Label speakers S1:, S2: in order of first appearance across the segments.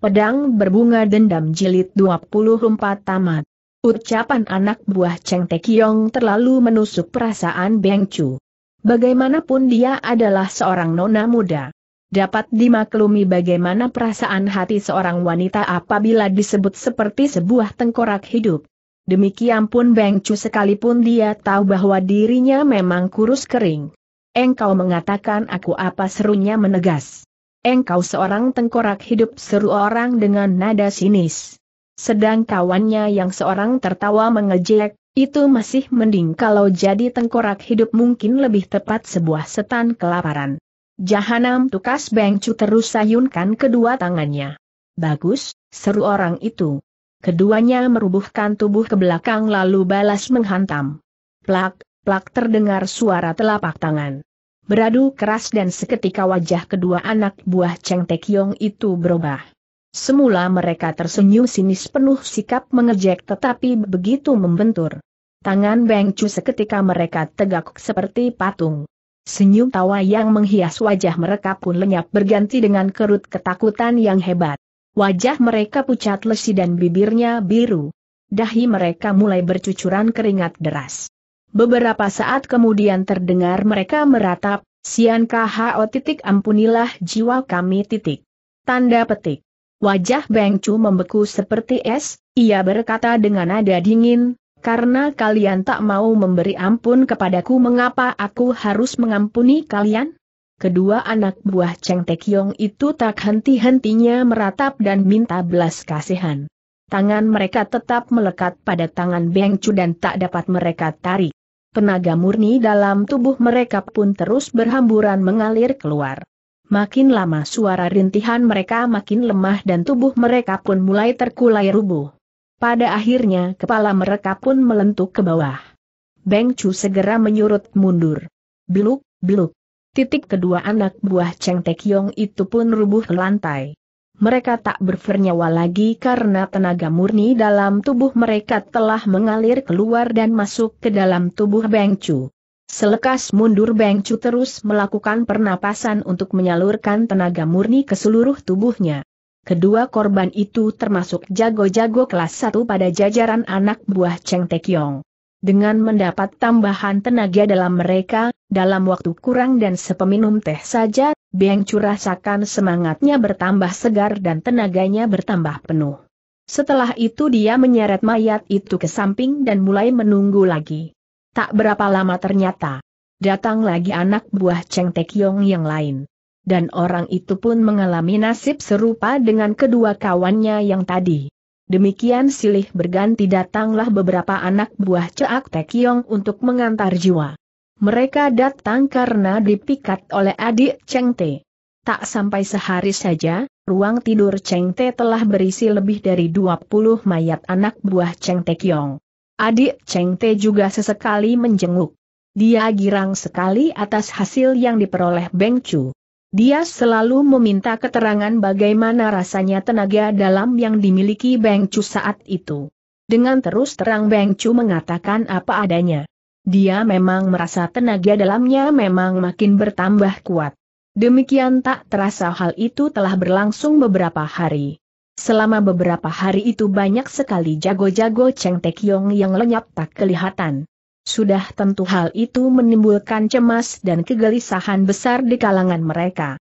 S1: Pedang Berbunga Dendam Jilid 24 Tamat. Ucapan anak buah Cheng Tekiong terlalu menusuk perasaan Beng Chu. Bagaimanapun dia adalah seorang nona muda. Dapat dimaklumi bagaimana perasaan hati seorang wanita apabila disebut seperti sebuah tengkorak hidup. Demikian pun Beng Chu sekalipun dia tahu bahwa dirinya memang kurus kering. Engkau mengatakan aku apa serunya menegas. Engkau seorang tengkorak hidup seru orang dengan nada sinis. Sedang kawannya yang seorang tertawa mengejek, itu masih mending kalau jadi tengkorak hidup mungkin lebih tepat sebuah setan kelaparan. Jahanam tukas Bengcu terus sayunkan kedua tangannya. Bagus, seru orang itu. Keduanya merubuhkan tubuh ke belakang lalu balas menghantam. Plak, plak terdengar suara telapak tangan beradu keras dan seketika wajah kedua anak buah Cheng Kiong itu berubah. Semula mereka tersenyum sinis penuh sikap mengejek tetapi begitu membentur. Tangan Beng Chu seketika mereka tegak seperti patung. Senyum tawa yang menghias wajah mereka pun lenyap berganti dengan kerut ketakutan yang hebat. Wajah mereka pucat lesi dan bibirnya biru. Dahi mereka mulai bercucuran keringat deras. Beberapa saat kemudian terdengar mereka meratap, Sian KHO titik ampunilah jiwa kami titik. Tanda petik. Wajah Beng Chu membeku seperti es, ia berkata dengan nada dingin, karena kalian tak mau memberi ampun kepadaku mengapa aku harus mengampuni kalian? Kedua anak buah Cheng Kiong itu tak henti-hentinya meratap dan minta belas kasihan. Tangan mereka tetap melekat pada tangan Beng Chu dan tak dapat mereka tarik tenaga murni dalam tubuh mereka pun terus berhamburan mengalir keluar. Makin lama suara rintihan mereka makin lemah dan tubuh mereka pun mulai terkulai rubuh. Pada akhirnya kepala mereka pun melentuk ke bawah. Beng Chu segera menyurut mundur. Bluk bluk. Titik kedua anak buah Cheng Tekyong itu pun rubuh ke lantai mereka tak bernyawa lagi karena tenaga murni dalam tubuh mereka telah mengalir keluar dan masuk ke dalam tubuh Bengcu. Selekas mundur Bengcu terus melakukan pernapasan untuk menyalurkan tenaga murni ke seluruh tubuhnya. Kedua korban itu termasuk jago-jago kelas 1 pada jajaran anak buah Cheng Kiong. Dengan mendapat tambahan tenaga dalam mereka, dalam waktu kurang dan sepeminum teh saja, Beng Cu rasakan semangatnya bertambah segar dan tenaganya bertambah penuh. Setelah itu dia menyeret mayat itu ke samping dan mulai menunggu lagi. Tak berapa lama ternyata, datang lagi anak buah Cheng Tekyong yang lain. Dan orang itu pun mengalami nasib serupa dengan kedua kawannya yang tadi. Demikian silih berganti datanglah beberapa anak buah Ceak Tekiong untuk mengantar jiwa. Mereka datang karena dipikat oleh adik Cheng Te. Tak sampai sehari saja, ruang tidur Cheng Te telah berisi lebih dari 20 mayat anak buah Cheng Te Kiong. Adik Cheng Te juga sesekali menjenguk. Dia girang sekali atas hasil yang diperoleh Beng Chu. Dia selalu meminta keterangan bagaimana rasanya tenaga dalam yang dimiliki Beng Chu saat itu. Dengan terus terang Beng Chu mengatakan apa adanya. Dia memang merasa tenaga dalamnya memang makin bertambah kuat. Demikian tak terasa hal itu telah berlangsung beberapa hari. Selama beberapa hari itu banyak sekali jago-jago Cheng Tekyong yang lenyap tak kelihatan. Sudah tentu hal itu menimbulkan cemas dan kegelisahan besar di kalangan mereka.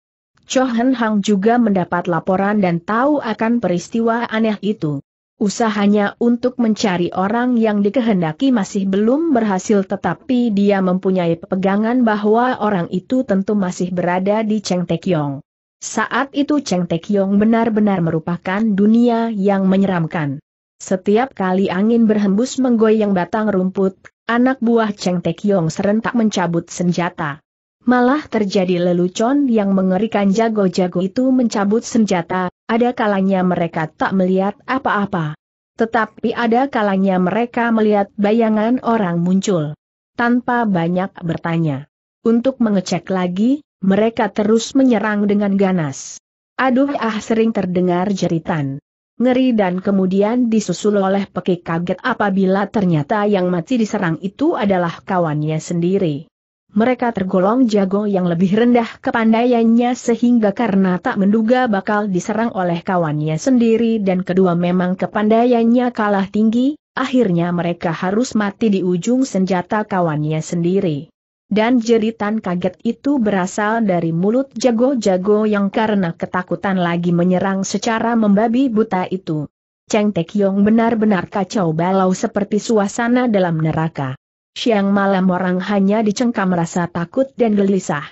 S1: Chohen Hang juga mendapat laporan dan tahu akan peristiwa aneh itu. Usahanya untuk mencari orang yang dikehendaki masih belum berhasil tetapi dia mempunyai pegangan bahwa orang itu tentu masih berada di Cheng Tekyong. Saat itu Cheng Tekyong benar-benar merupakan dunia yang menyeramkan. Setiap kali angin berhembus menggoyang batang rumput, Anak buah Cheng Tekyong serentak mencabut senjata. Malah terjadi lelucon yang mengerikan jago-jago itu mencabut senjata, ada kalanya mereka tak melihat apa-apa. Tetapi ada kalanya mereka melihat bayangan orang muncul. Tanpa banyak bertanya. Untuk mengecek lagi, mereka terus menyerang dengan ganas. Aduh ah sering terdengar jeritan ngeri dan kemudian disusul oleh pekik kaget apabila ternyata yang mati diserang itu adalah kawannya sendiri. Mereka tergolong jago yang lebih rendah kepandaiannya sehingga karena tak menduga bakal diserang oleh kawannya sendiri dan kedua memang kepandaiannya kalah tinggi, akhirnya mereka harus mati di ujung senjata kawannya sendiri. Dan jeritan kaget itu berasal dari mulut jago-jago yang karena ketakutan lagi menyerang secara membabi buta itu. Cheng Yong benar-benar kacau balau seperti suasana dalam neraka. Siang malam orang hanya dicengkam rasa takut dan gelisah.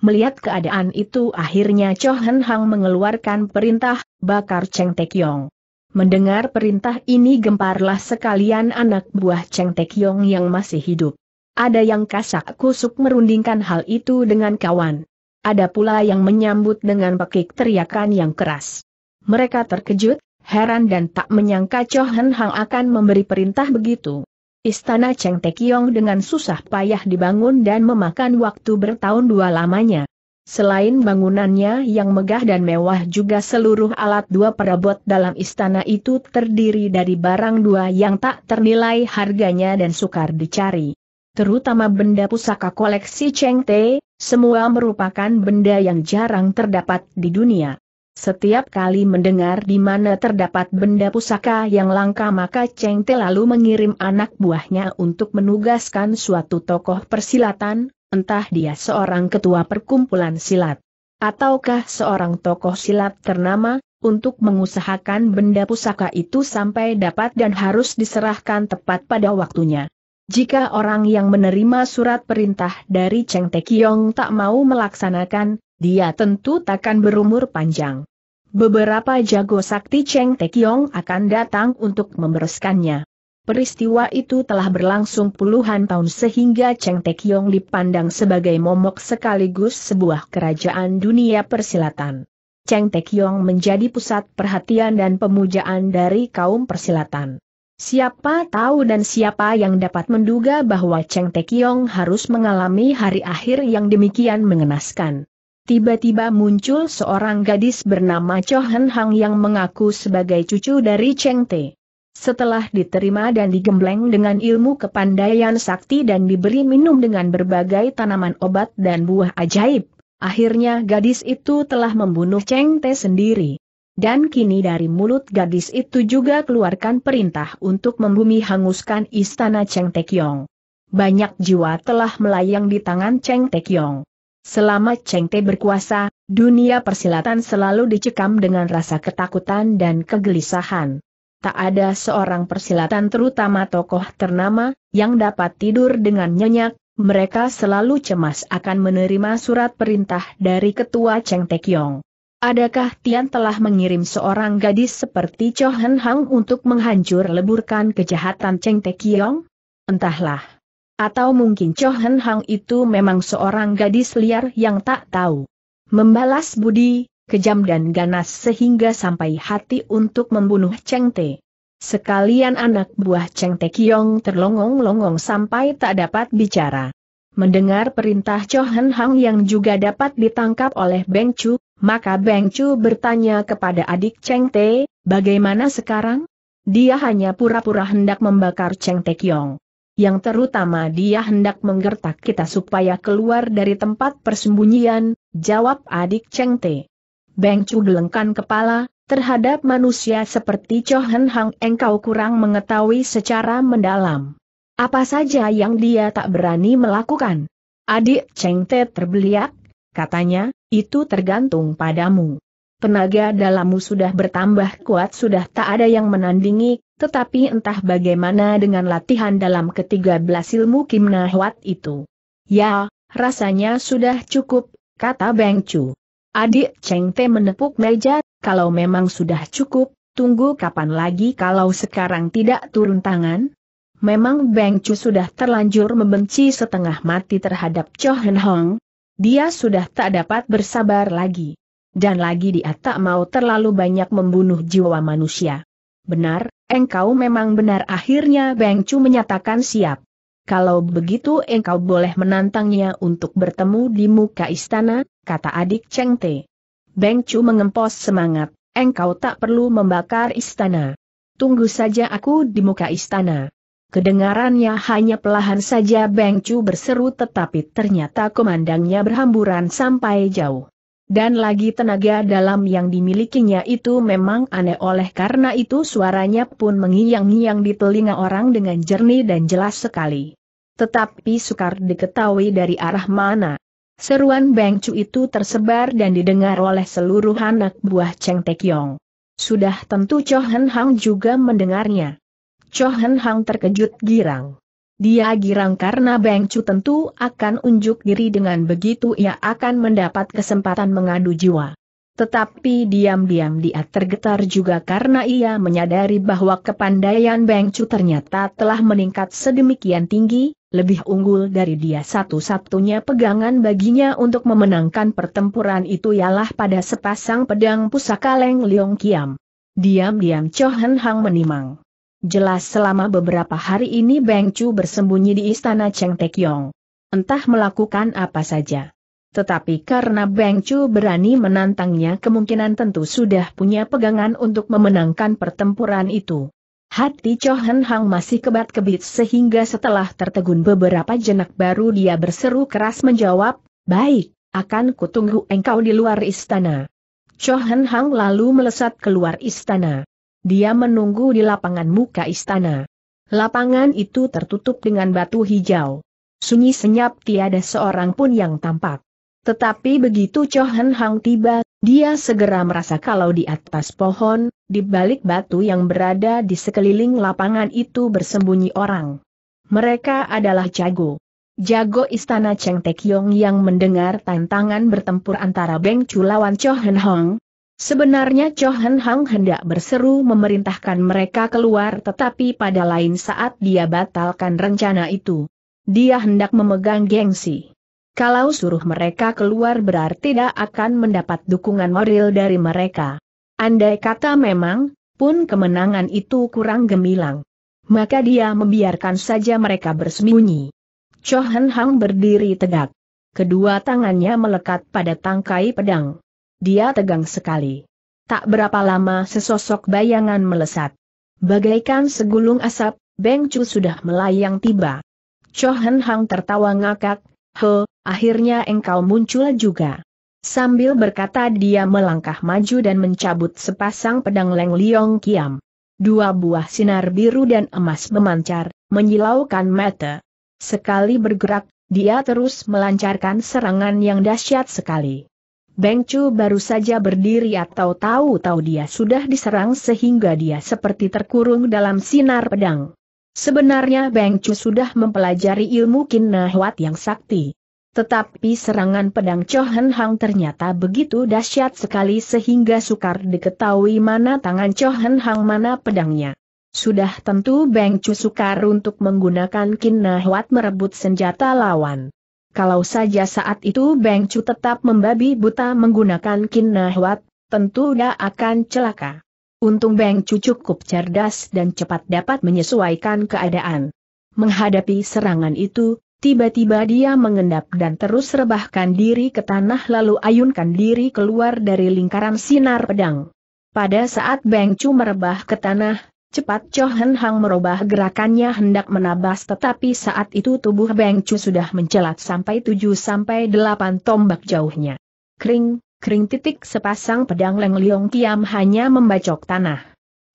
S1: Melihat keadaan itu akhirnya Cho Hen Hang mengeluarkan perintah, bakar Cheng Yong. Mendengar perintah ini gemparlah sekalian anak buah Cheng Yong yang masih hidup. Ada yang kasak kusuk merundingkan hal itu dengan kawan. Ada pula yang menyambut dengan pekik teriakan yang keras. Mereka terkejut, heran dan tak menyangka Cho Hen Hang akan memberi perintah begitu. Istana Cheng Tekiong dengan susah payah dibangun dan memakan waktu bertahun dua lamanya. Selain bangunannya yang megah dan mewah juga seluruh alat dua perabot dalam istana itu terdiri dari barang dua yang tak ternilai harganya dan sukar dicari terutama benda pusaka koleksi Cheng Te, semua merupakan benda yang jarang terdapat di dunia. Setiap kali mendengar di mana terdapat benda pusaka yang langka maka Cheng Te lalu mengirim anak buahnya untuk menugaskan suatu tokoh persilatan, entah dia seorang ketua perkumpulan silat ataukah seorang tokoh silat ternama, untuk mengusahakan benda pusaka itu sampai dapat dan harus diserahkan tepat pada waktunya. Jika orang yang menerima surat perintah dari Cheng Tekiong tak mau melaksanakan, dia tentu takkan berumur panjang. Beberapa jago sakti Cheng Tekiong akan datang untuk membereskannya. Peristiwa itu telah berlangsung puluhan tahun sehingga Cheng Tekiong dipandang sebagai momok sekaligus sebuah kerajaan dunia persilatan. Cheng Tekiong menjadi pusat perhatian dan pemujaan dari kaum persilatan. Siapa tahu dan siapa yang dapat menduga bahwa Cheng Tekiong harus mengalami hari akhir yang demikian mengenaskan. Tiba-tiba muncul seorang gadis bernama Cho Hen Hang yang mengaku sebagai cucu dari Cheng Te. Setelah diterima dan digembleng dengan ilmu kepandaian sakti dan diberi minum dengan berbagai tanaman obat dan buah ajaib, akhirnya gadis itu telah membunuh Cheng Te sendiri. Dan kini dari mulut gadis itu juga keluarkan perintah untuk membumi hanguskan istana Cheng Tekyong. Banyak jiwa telah melayang di tangan Cheng Tekyong. Selama Cheng Te berkuasa, dunia persilatan selalu dicekam dengan rasa ketakutan dan kegelisahan. Tak ada seorang persilatan terutama tokoh ternama, yang dapat tidur dengan nyenyak, mereka selalu cemas akan menerima surat perintah dari ketua Cheng Tekyong. Adakah Tian telah mengirim seorang gadis seperti Cho Hen Hang untuk menghancur leburkan kejahatan Cheng Te Kiong? Entahlah. Atau mungkin Cho Hen Hang itu memang seorang gadis liar yang tak tahu. Membalas budi, kejam dan ganas sehingga sampai hati untuk membunuh Cheng Te. Sekalian anak buah Cheng Te Kiong terlongong-longong sampai tak dapat bicara. Mendengar perintah Chohen Hang yang juga dapat ditangkap oleh Beng Chu, maka Beng Chu bertanya kepada adik Cheng Te, bagaimana sekarang? Dia hanya pura-pura hendak membakar Cheng Te Kiong. Yang terutama dia hendak menggertak kita supaya keluar dari tempat persembunyian, jawab adik Cheng Te. Beng Chu gelengkan kepala, terhadap manusia seperti Chohen Hang engkau kurang mengetahui secara mendalam. Apa saja yang dia tak berani melakukan? Adik Cheng Te terbeliak, katanya, itu tergantung padamu. Tenaga dalammu sudah bertambah kuat sudah tak ada yang menandingi, tetapi entah bagaimana dengan latihan dalam ketiga belas ilmu Kim Nahwat itu. Ya, rasanya sudah cukup, kata Beng Chu. Adik Cheng Te menepuk meja, kalau memang sudah cukup, tunggu kapan lagi kalau sekarang tidak turun tangan? Memang Beng Chu sudah terlanjur membenci setengah mati terhadap Cho Hen Hong. Dia sudah tak dapat bersabar lagi. Dan lagi dia tak mau terlalu banyak membunuh jiwa manusia. Benar, engkau memang benar akhirnya Beng Chu menyatakan siap. Kalau begitu engkau boleh menantangnya untuk bertemu di muka istana, kata adik Cheng Te. Beng Chu mengempos semangat, engkau tak perlu membakar istana. Tunggu saja aku di muka istana. Kedengarannya hanya pelahan saja Beng Chu berseru tetapi ternyata komandangnya berhamburan sampai jauh. Dan lagi tenaga dalam yang dimilikinya itu memang aneh oleh karena itu suaranya pun mengiyang iyang di telinga orang dengan jernih dan jelas sekali. Tetapi sukar diketahui dari arah mana. Seruan Beng Chu itu tersebar dan didengar oleh seluruh anak buah Cheng Kiong. Sudah tentu Cho Hen Hang juga mendengarnya. Chohen Hang terkejut girang. Dia girang karena Beng Chu tentu akan unjuk diri dengan begitu ia akan mendapat kesempatan mengadu jiwa. Tetapi diam-diam dia tergetar juga karena ia menyadari bahwa kepandaian Beng Chu ternyata telah meningkat sedemikian tinggi, lebih unggul dari dia satu-satunya pegangan baginya untuk memenangkan pertempuran itu ialah pada sepasang pedang pusaka Leng Leong Kiam. Diam-diam Chohen Hang menimang. Jelas selama beberapa hari ini Beng Chu bersembunyi di istana Cheng Yong. Entah melakukan apa saja. Tetapi karena Beng Chu berani menantangnya kemungkinan tentu sudah punya pegangan untuk memenangkan pertempuran itu. Hati Cho Hen Hang masih kebat-kebit sehingga setelah tertegun beberapa jenak baru dia berseru keras menjawab, Baik, akan kutunggu engkau di luar istana. Cho Hen Hang lalu melesat keluar istana. Dia menunggu di lapangan muka istana. Lapangan itu tertutup dengan batu hijau. Sunyi senyap tiada seorang pun yang tampak. Tetapi begitu Chohan Hang tiba, dia segera merasa kalau di atas pohon, di balik batu yang berada di sekeliling lapangan itu bersembunyi orang. Mereka adalah Jago. Jago istana Cheng Tekyong yang mendengar tantangan bertempur antara Beng Chu lawan Chohan Hang, Sebenarnya Cho Hen Hang hendak berseru memerintahkan mereka keluar tetapi pada lain saat dia batalkan rencana itu. Dia hendak memegang gengsi. Kalau suruh mereka keluar berarti tidak akan mendapat dukungan moral dari mereka. Andai kata memang, pun kemenangan itu kurang gemilang. Maka dia membiarkan saja mereka bersembunyi. Cho Hen Hang berdiri tegak. Kedua tangannya melekat pada tangkai pedang. Dia tegang sekali. Tak berapa lama sesosok bayangan melesat. Bagaikan segulung asap, Beng Chu sudah melayang tiba. Cho Hen Hang tertawa ngakak, He, akhirnya engkau muncul juga. Sambil berkata dia melangkah maju dan mencabut sepasang pedang Leng Liong Kiam. Dua buah sinar biru dan emas memancar, menyilaukan mata. Sekali bergerak, dia terus melancarkan serangan yang dahsyat sekali. Beng Chu baru saja berdiri atau tahu-tahu dia sudah diserang sehingga dia seperti terkurung dalam sinar pedang. Sebenarnya Beng Chu sudah mempelajari ilmu kinahuat yang sakti. Tetapi serangan pedang Chohan Hang ternyata begitu dahsyat sekali sehingga sukar diketahui mana tangan Chohan Hang mana pedangnya. Sudah tentu Beng Chu sukar untuk menggunakan kinahuat merebut senjata lawan. Kalau saja saat itu Beng Chu tetap membabi buta menggunakan Kin tentu dia akan celaka. Untung Beng Chu cukup cerdas dan cepat dapat menyesuaikan keadaan. Menghadapi serangan itu, tiba-tiba dia mengendap dan terus rebahkan diri ke tanah lalu ayunkan diri keluar dari lingkaran sinar pedang. Pada saat Beng Chu merebah ke tanah, Cepat Cho Hen Hang merubah gerakannya hendak menabas tetapi saat itu tubuh Beng Chu sudah mencelat sampai 7-8 tombak jauhnya. Kring, kring titik sepasang pedang Leng Leong Kiam hanya membacok tanah.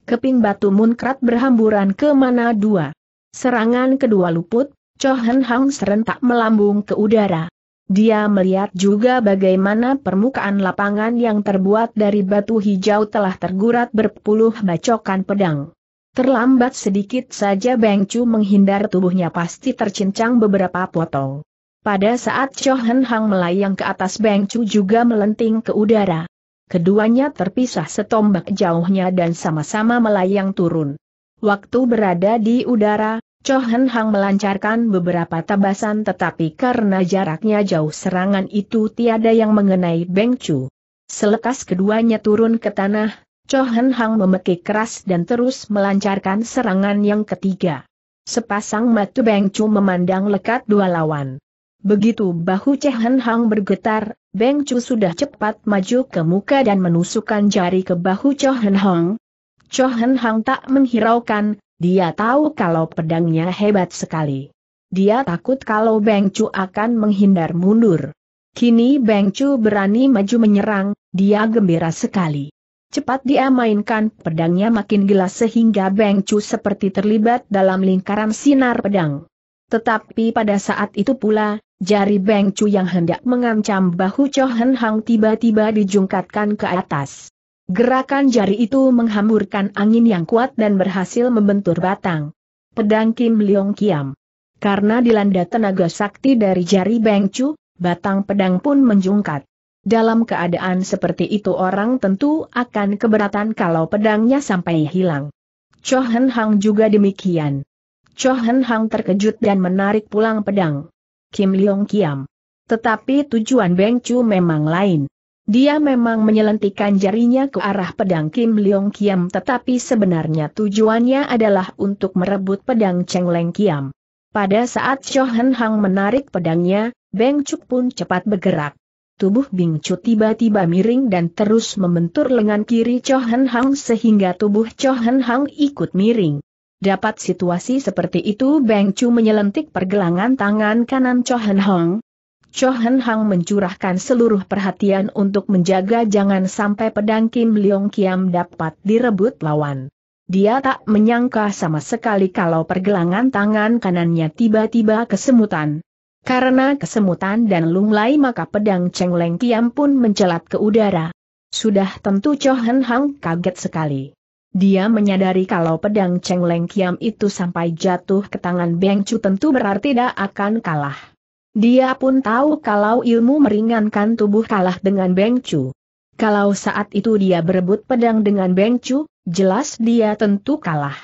S1: Keping batu munkrat berhamburan ke mana dua. Serangan kedua luput, Cho Hen Hang serentak melambung ke udara. Dia melihat juga bagaimana permukaan lapangan yang terbuat dari batu hijau telah tergurat berpuluh bacokan pedang. Terlambat sedikit saja Beng Chu menghindar tubuhnya pasti tercincang beberapa potong. Pada saat Cho Hen Hang melayang ke atas Beng Chu juga melenting ke udara. Keduanya terpisah setombak jauhnya dan sama-sama melayang turun. Waktu berada di udara, Cho Hen Hang melancarkan beberapa tabasan tetapi karena jaraknya jauh serangan itu tiada yang mengenai Beng Chu. Selekas keduanya turun ke tanah, Chohan Hang memekik keras dan terus melancarkan serangan yang ketiga. Sepasang mata Beng Chu memandang lekat dua lawan. Begitu bahu Chohan Hang bergetar, Beng Chu sudah cepat maju ke muka dan menusukkan jari ke bahu Chohan Hang. Chohan Hang tak menghiraukan, dia tahu kalau pedangnya hebat sekali. Dia takut kalau Beng Chu akan menghindar mundur. Kini Beng Chu berani maju menyerang, dia gembira sekali. Cepat dia mainkan pedangnya makin gila sehingga Beng Chu seperti terlibat dalam lingkaran sinar pedang. Tetapi pada saat itu pula, jari Beng Chu yang hendak mengancam bahu Cho Hen Hang tiba-tiba dijungkatkan ke atas. Gerakan jari itu menghamburkan angin yang kuat dan berhasil membentur batang. Pedang Kim Leong Kiam. Karena dilanda tenaga sakti dari jari Beng Chu, batang pedang pun menjungkat. Dalam keadaan seperti itu orang tentu akan keberatan kalau pedangnya sampai hilang. Cho Hang juga demikian. Cho Hang terkejut dan menarik pulang pedang. Kim Leong Kiam. Tetapi tujuan Beng Chu memang lain. Dia memang menyelentikan jarinya ke arah pedang Kim Leong Kiam tetapi sebenarnya tujuannya adalah untuk merebut pedang Cheng Leng Kiam. Pada saat Cho Hang menarik pedangnya, Beng Chu pun cepat bergerak. Tubuh Bing Chu tiba-tiba miring dan terus membentur lengan kiri Hen Hang sehingga tubuh Hen Hang ikut miring. Dapat situasi seperti itu Beng Chu menyelentik pergelangan tangan kanan Hen Hang. Hen Hang mencurahkan seluruh perhatian untuk menjaga jangan sampai pedang Kim Leong Kiam dapat direbut lawan. Dia tak menyangka sama sekali kalau pergelangan tangan kanannya tiba-tiba kesemutan. Karena kesemutan dan lunglai maka pedang Cheng Leng Kiam pun mencelat ke udara. Sudah tentu Cho Hen Hang kaget sekali. Dia menyadari kalau pedang Cheng Leng Kiam itu sampai jatuh ke tangan Beng Chu tentu berarti tidak akan kalah. Dia pun tahu kalau ilmu meringankan tubuh kalah dengan Beng Chu. Kalau saat itu dia berebut pedang dengan Beng Chu, jelas dia tentu kalah.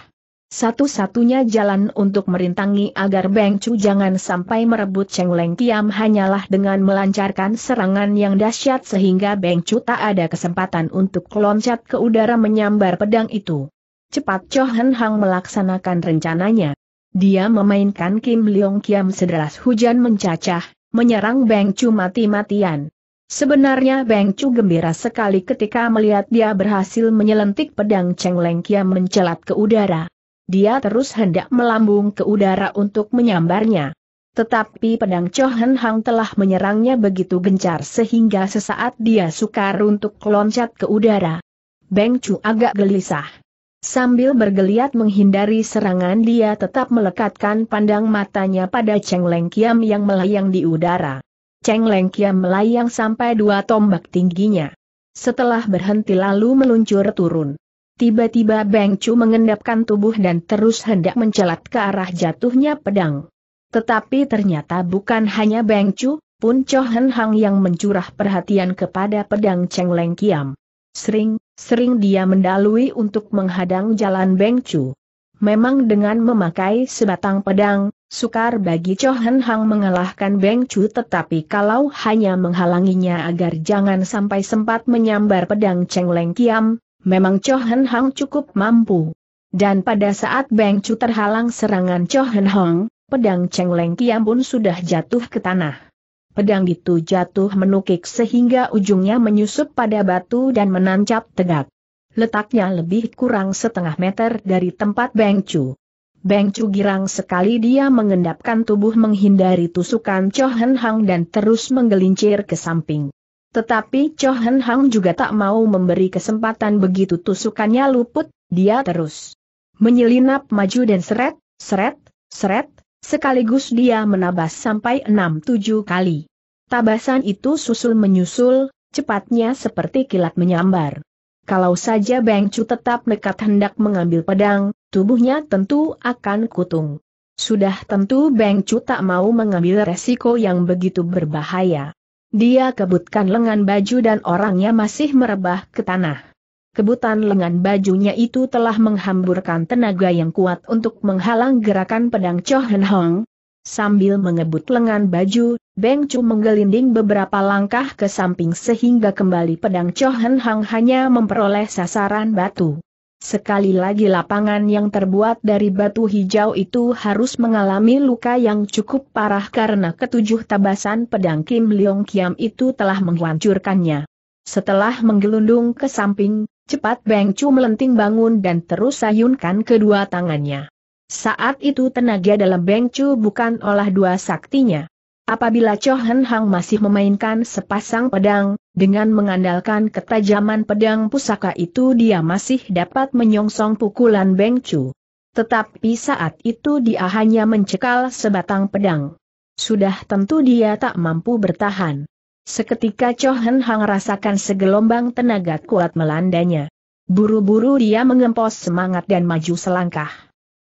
S1: Satu-satunya jalan untuk merintangi agar Beng Chu jangan sampai merebut Cheng Leng Kiam hanyalah dengan melancarkan serangan yang dahsyat sehingga Beng Chu tak ada kesempatan untuk loncat ke udara menyambar pedang itu. Cepat Cho Hen Hang melaksanakan rencananya. Dia memainkan Kim Leong Kiam sederas hujan mencacah, menyerang Beng Chu mati-matian. Sebenarnya Beng Chu gembira sekali ketika melihat dia berhasil menyelentik pedang Cheng Leng Kiam mencelat ke udara dia terus hendak melambung ke udara untuk menyambarnya. Tetapi pedang Chohen Hang telah menyerangnya begitu gencar sehingga sesaat dia sukar untuk loncat ke udara. Beng Chu agak gelisah. Sambil bergeliat menghindari serangan dia tetap melekatkan pandang matanya pada Cheng Leng Kiam yang melayang di udara. Cheng Leng Kiam melayang sampai dua tombak tingginya. Setelah berhenti lalu meluncur turun. Tiba-tiba Beng Chu mengendapkan tubuh dan terus hendak mencelat ke arah jatuhnya pedang. Tetapi ternyata bukan hanya Beng Chu, pun Cho Hen Hang yang mencurah perhatian kepada pedang Cheng Leng Kiam. Sering, sering dia mendalui untuk menghadang jalan Beng Chu. Memang dengan memakai sebatang pedang, sukar bagi Cho Hen Hang mengalahkan Beng Chu tetapi kalau hanya menghalanginya agar jangan sampai sempat menyambar pedang Cheng Leng Kiam, memang Cho Hen Hang cukup mampu. Dan pada saat Beng Chu terhalang serangan Cho Hen Hang, pedang Cheng Leng Kiam pun sudah jatuh ke tanah. Pedang itu jatuh menukik sehingga ujungnya menyusup pada batu dan menancap tegak. Letaknya lebih kurang setengah meter dari tempat Beng Chu. Beng Chu girang sekali dia mengendapkan tubuh menghindari tusukan Cho Hen Hang dan terus menggelincir ke samping. Tetapi Cho Hen Hang juga tak mau memberi kesempatan begitu tusukannya luput, dia terus menyelinap maju dan seret, seret, seret, sekaligus dia menabas sampai enam tujuh kali. Tabasan itu susul menyusul, cepatnya seperti kilat menyambar. Kalau saja Beng Chu tetap nekat hendak mengambil pedang, tubuhnya tentu akan kutung. Sudah tentu Beng Chu tak mau mengambil resiko yang begitu berbahaya. Dia kebutkan lengan baju dan orangnya masih merebah ke tanah. Kebutan lengan bajunya itu telah menghamburkan tenaga yang kuat untuk menghalang gerakan pedang Cho Hen Hong. Sambil mengebut lengan baju, Beng Chu menggelinding beberapa langkah ke samping sehingga kembali pedang Cho Hen Hong hanya memperoleh sasaran batu. Sekali lagi lapangan yang terbuat dari batu hijau itu harus mengalami luka yang cukup parah karena ketujuh tabasan pedang Kim Leong Kiam itu telah menghancurkannya. Setelah menggelundung ke samping, cepat Beng Chu melenting bangun dan terus sayunkan kedua tangannya. Saat itu tenaga dalam Beng Chu bukan olah dua saktinya. Apabila Cho Hen Hang masih memainkan sepasang pedang, dengan mengandalkan ketajaman pedang pusaka itu dia masih dapat menyongsong pukulan Beng Chu. Tetapi saat itu dia hanya mencekal sebatang pedang. Sudah tentu dia tak mampu bertahan. Seketika Cho Hen Hang rasakan segelombang tenaga kuat melandanya. Buru-buru dia mengempos semangat dan maju selangkah.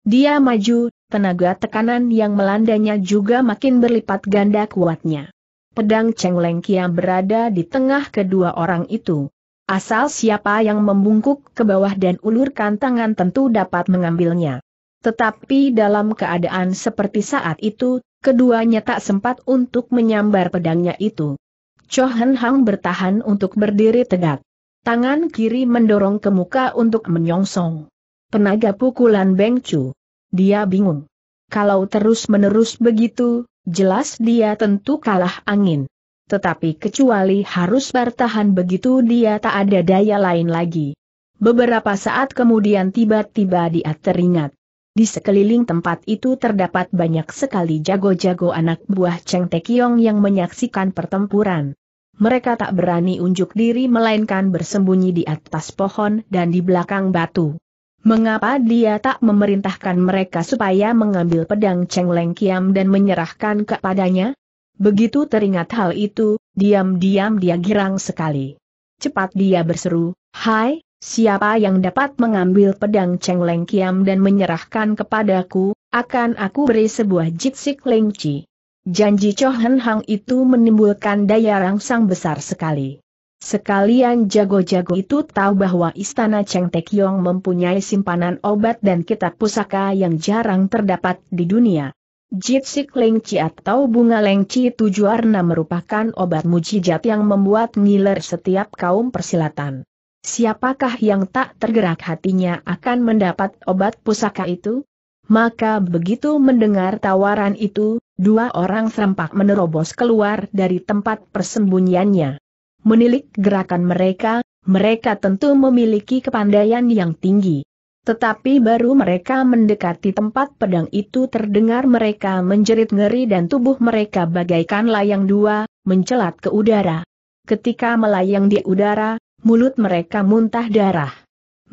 S1: Dia maju, tenaga tekanan yang melandanya juga makin berlipat ganda kuatnya. Pedang Cheng Leng Kiam berada di tengah kedua orang itu. Asal siapa yang membungkuk ke bawah dan ulurkan tangan tentu dapat mengambilnya. Tetapi dalam keadaan seperti saat itu, keduanya tak sempat untuk menyambar pedangnya itu. Chohan Hang bertahan untuk berdiri tegak. Tangan kiri mendorong ke muka untuk menyongsong. Penaga pukulan Beng Chu. Dia bingung. Kalau terus-menerus begitu, jelas dia tentu kalah angin. Tetapi kecuali harus bertahan begitu dia tak ada daya lain lagi. Beberapa saat kemudian tiba-tiba dia teringat. Di sekeliling tempat itu terdapat banyak sekali jago-jago anak buah Cheng Tekiong yang menyaksikan pertempuran. Mereka tak berani unjuk diri melainkan bersembunyi di atas pohon dan di belakang batu. Mengapa dia tak memerintahkan mereka supaya mengambil pedang Cheng Leng Kiam dan menyerahkan kepadanya? Begitu teringat hal itu, diam-diam dia girang sekali. Cepat dia berseru, Hai, siapa yang dapat mengambil pedang Cheng Leng Kiam dan menyerahkan kepadaku, akan aku beri sebuah jitsik lengci. Janji Chohan Hang itu menimbulkan daya rangsang besar sekali. Sekalian jago-jago itu tahu bahwa istana Cheng Tekyong mempunyai simpanan obat dan kitab pusaka yang jarang terdapat di dunia. Jitsik lengci atau bunga lengci tujuh warna merupakan obat mujijat yang membuat ngiler setiap kaum persilatan. Siapakah yang tak tergerak hatinya akan mendapat obat pusaka itu? Maka begitu mendengar tawaran itu, dua orang serempak menerobos keluar dari tempat persembunyiannya menilik gerakan mereka, mereka tentu memiliki kepandaian yang tinggi. Tetapi baru mereka mendekati tempat pedang itu terdengar mereka menjerit ngeri dan tubuh mereka bagaikan layang dua, mencelat ke udara. Ketika melayang di udara, mulut mereka muntah darah.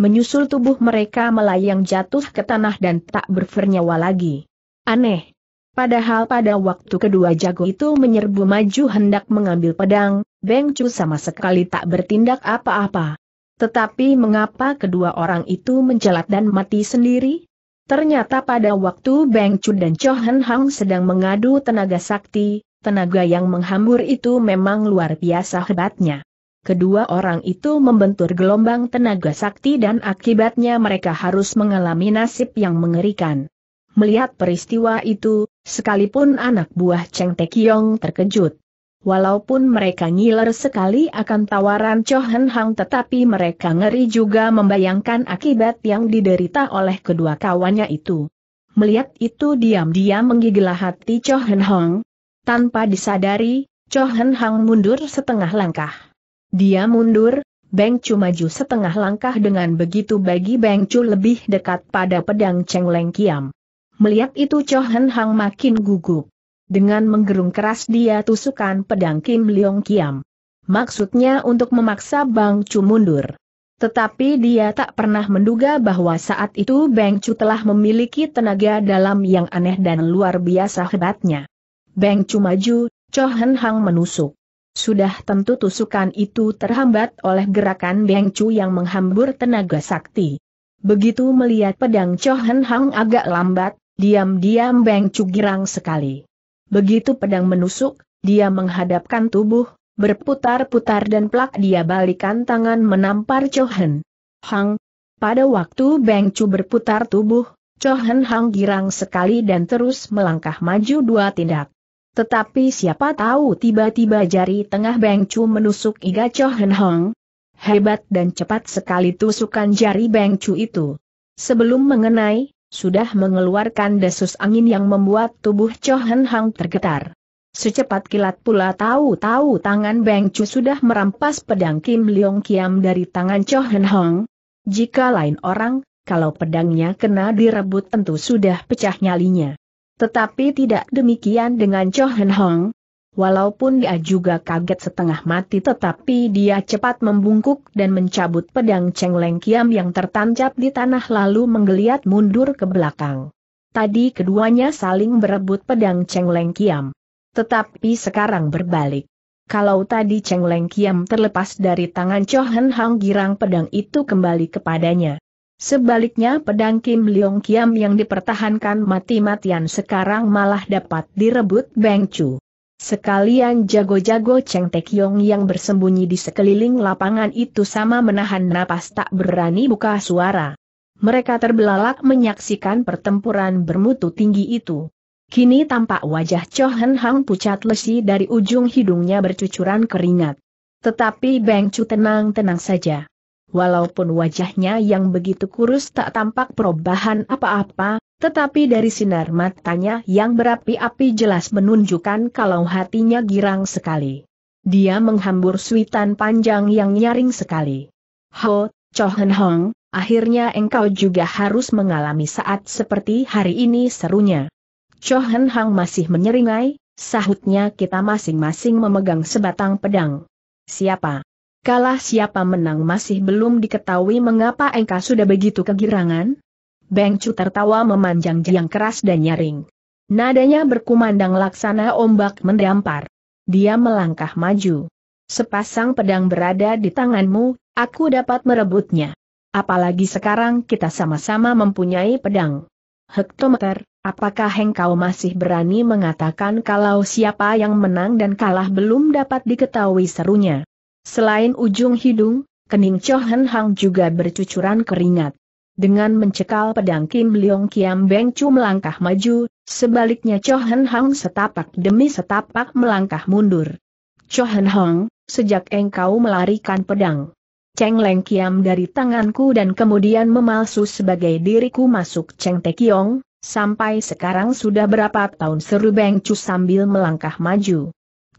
S1: Menyusul tubuh mereka melayang jatuh ke tanah dan tak bernyawa lagi. Aneh. Padahal pada waktu kedua jago itu menyerbu maju hendak mengambil pedang, Beng Chu sama sekali tak bertindak apa-apa. Tetapi mengapa kedua orang itu menjelat dan mati sendiri? Ternyata pada waktu Beng Chu dan Cho Hen Hang sedang mengadu tenaga sakti, tenaga yang menghambur itu memang luar biasa hebatnya. Kedua orang itu membentur gelombang tenaga sakti dan akibatnya mereka harus mengalami nasib yang mengerikan. Melihat peristiwa itu, sekalipun anak buah Cheng Te Kiong terkejut. Walaupun mereka ngiler sekali akan tawaran Chohen Hang tetapi mereka ngeri juga membayangkan akibat yang diderita oleh kedua kawannya itu. Melihat itu diam-diam menggigil hati Chohen Hang. Tanpa disadari, Chohen Hang mundur setengah langkah. Dia mundur, Beng Chu maju setengah langkah dengan begitu bagi Beng Chu lebih dekat pada pedang Cheng Leng Kiam. Melihat itu Chohen Hang makin gugup. Dengan menggerung keras dia tusukan pedang Kim Leong Kiam. Maksudnya untuk memaksa Bang Chu mundur. Tetapi dia tak pernah menduga bahwa saat itu Bang Chu telah memiliki tenaga dalam yang aneh dan luar biasa hebatnya. Bang Chu maju, Cho Hen Hang menusuk. Sudah tentu tusukan itu terhambat oleh gerakan Bang Chu yang menghambur tenaga sakti. Begitu melihat pedang Cho Hen Hang agak lambat, diam-diam Bang Chu girang sekali. Begitu pedang menusuk, dia menghadapkan tubuh, berputar-putar dan plak dia balikan tangan menampar Chohen. Hang. Pada waktu Beng Chu berputar tubuh, Chohen Hang girang sekali dan terus melangkah maju dua tindak. Tetapi siapa tahu tiba-tiba jari tengah Beng Chu menusuk iga Chohen Hang. Hebat dan cepat sekali tusukan jari Beng Chu itu. Sebelum mengenai, sudah mengeluarkan desus angin yang membuat tubuh Cho Hen Hang tergetar. Secepat kilat pula tahu-tahu tangan Beng Chu sudah merampas pedang Kim Leong Kiam dari tangan Cho Hen Hong. Jika lain orang, kalau pedangnya kena direbut tentu sudah pecah nyalinya. Tetapi tidak demikian dengan Cho Hen Hong, Walaupun dia juga kaget setengah mati tetapi dia cepat membungkuk dan mencabut pedang Cheng Leng Kiam yang tertancap di tanah lalu menggeliat mundur ke belakang. Tadi keduanya saling berebut pedang Cheng Leng Kiam. Tetapi sekarang berbalik. Kalau tadi Cheng Leng Kiam terlepas dari tangan Cho Hang Girang pedang itu kembali kepadanya. Sebaliknya pedang Kim Leong Kiam yang dipertahankan mati-matian sekarang malah dapat direbut Beng Chu. Sekalian jago-jago Cheng yong yang bersembunyi di sekeliling lapangan itu sama menahan napas tak berani buka suara. Mereka terbelalak menyaksikan pertempuran bermutu tinggi itu. Kini tampak wajah Cho Hen Hang pucat lesi dari ujung hidungnya bercucuran keringat. Tetapi Beng Chu tenang-tenang saja. Walaupun wajahnya yang begitu kurus tak tampak perubahan apa-apa, tetapi dari sinar matanya yang berapi-api jelas menunjukkan kalau hatinya girang sekali. Dia menghambur suitan panjang yang nyaring sekali. Ho, Chohen Hong, akhirnya engkau juga harus mengalami saat seperti hari ini serunya. Chohen Hong masih menyeringai, sahutnya kita masing-masing memegang sebatang pedang. Siapa? Kalah siapa menang masih belum diketahui mengapa engkau sudah begitu kegirangan? Beng Chu tertawa memanjang yang keras dan nyaring. Nadanya berkumandang laksana ombak mendampar. Dia melangkah maju. Sepasang pedang berada di tanganmu, aku dapat merebutnya. Apalagi sekarang kita sama-sama mempunyai pedang. Hektometer, apakah engkau masih berani mengatakan kalau siapa yang menang dan kalah belum dapat diketahui serunya? Selain ujung hidung, kening Chohen Hang juga bercucuran keringat. Dengan mencekal pedang Kim Leong Kiam Beng Chu melangkah maju, sebaliknya Cho Hen Hong setapak demi setapak melangkah mundur. Cho Hen Hong, sejak engkau melarikan pedang. Cheng Leng Kiam dari tanganku dan kemudian memalsu sebagai diriku masuk Cheng Te Kiong, sampai sekarang sudah berapa tahun seru Beng Chu sambil melangkah maju.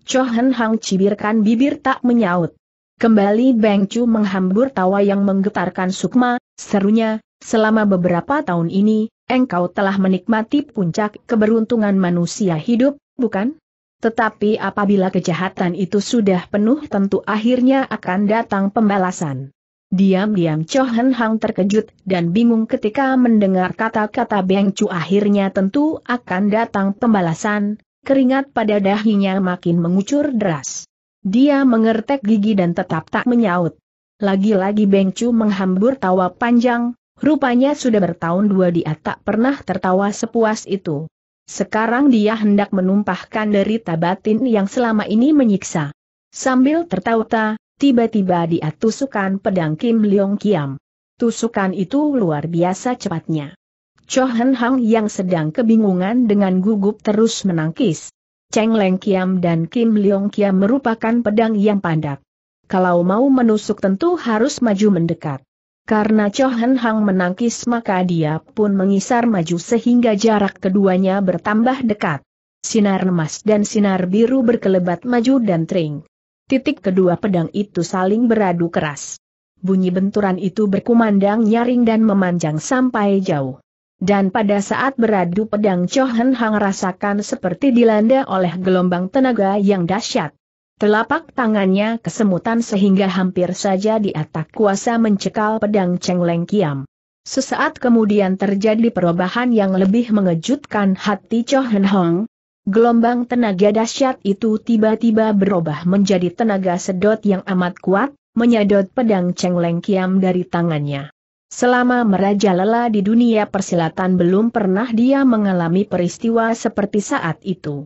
S1: Cho Hen Hang cibirkan bibir tak menyaut. Kembali Beng Chu menghambur tawa yang menggetarkan sukma, serunya, selama beberapa tahun ini, engkau telah menikmati puncak keberuntungan manusia hidup, bukan? Tetapi apabila kejahatan itu sudah penuh tentu akhirnya akan datang pembalasan. Diam-diam Cho Hang terkejut dan bingung ketika mendengar kata-kata Beng Chu akhirnya tentu akan datang pembalasan, keringat pada dahinya makin mengucur deras. Dia mengertek gigi dan tetap tak menyaut. Lagi-lagi Beng Chu menghambur tawa panjang, rupanya sudah bertahun dua dia tak pernah tertawa sepuas itu. Sekarang dia hendak menumpahkan derita batin yang selama ini menyiksa. Sambil tertawa, tiba-tiba dia tusukan pedang Kim Leong Kiam. Tusukan itu luar biasa cepatnya. Cho Hen Hang yang sedang kebingungan dengan gugup terus menangkis. Cheng Leng Kiam dan Kim Leong Kiam merupakan pedang yang pandak. Kalau mau menusuk tentu harus maju mendekat. Karena Han Hang menangkis maka dia pun mengisar maju sehingga jarak keduanya bertambah dekat. Sinar emas dan sinar biru berkelebat maju dan tering. Titik kedua pedang itu saling beradu keras. Bunyi benturan itu berkumandang nyaring dan memanjang sampai jauh. Dan pada saat beradu pedang Cho Hen Hang rasakan seperti dilanda oleh gelombang tenaga yang dahsyat. Telapak tangannya kesemutan sehingga hampir saja di atas kuasa mencekal pedang Cheng Leng Kiam. Sesaat kemudian terjadi perubahan yang lebih mengejutkan hati Cho Hen Hong. Gelombang tenaga dahsyat itu tiba-tiba berubah menjadi tenaga sedot yang amat kuat, menyedot pedang Cheng Leng Kiam dari tangannya. Selama merajalela di dunia persilatan belum pernah dia mengalami peristiwa seperti saat itu.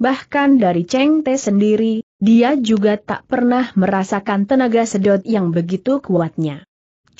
S1: Bahkan dari Cheng Te sendiri, dia juga tak pernah merasakan tenaga sedot yang begitu kuatnya.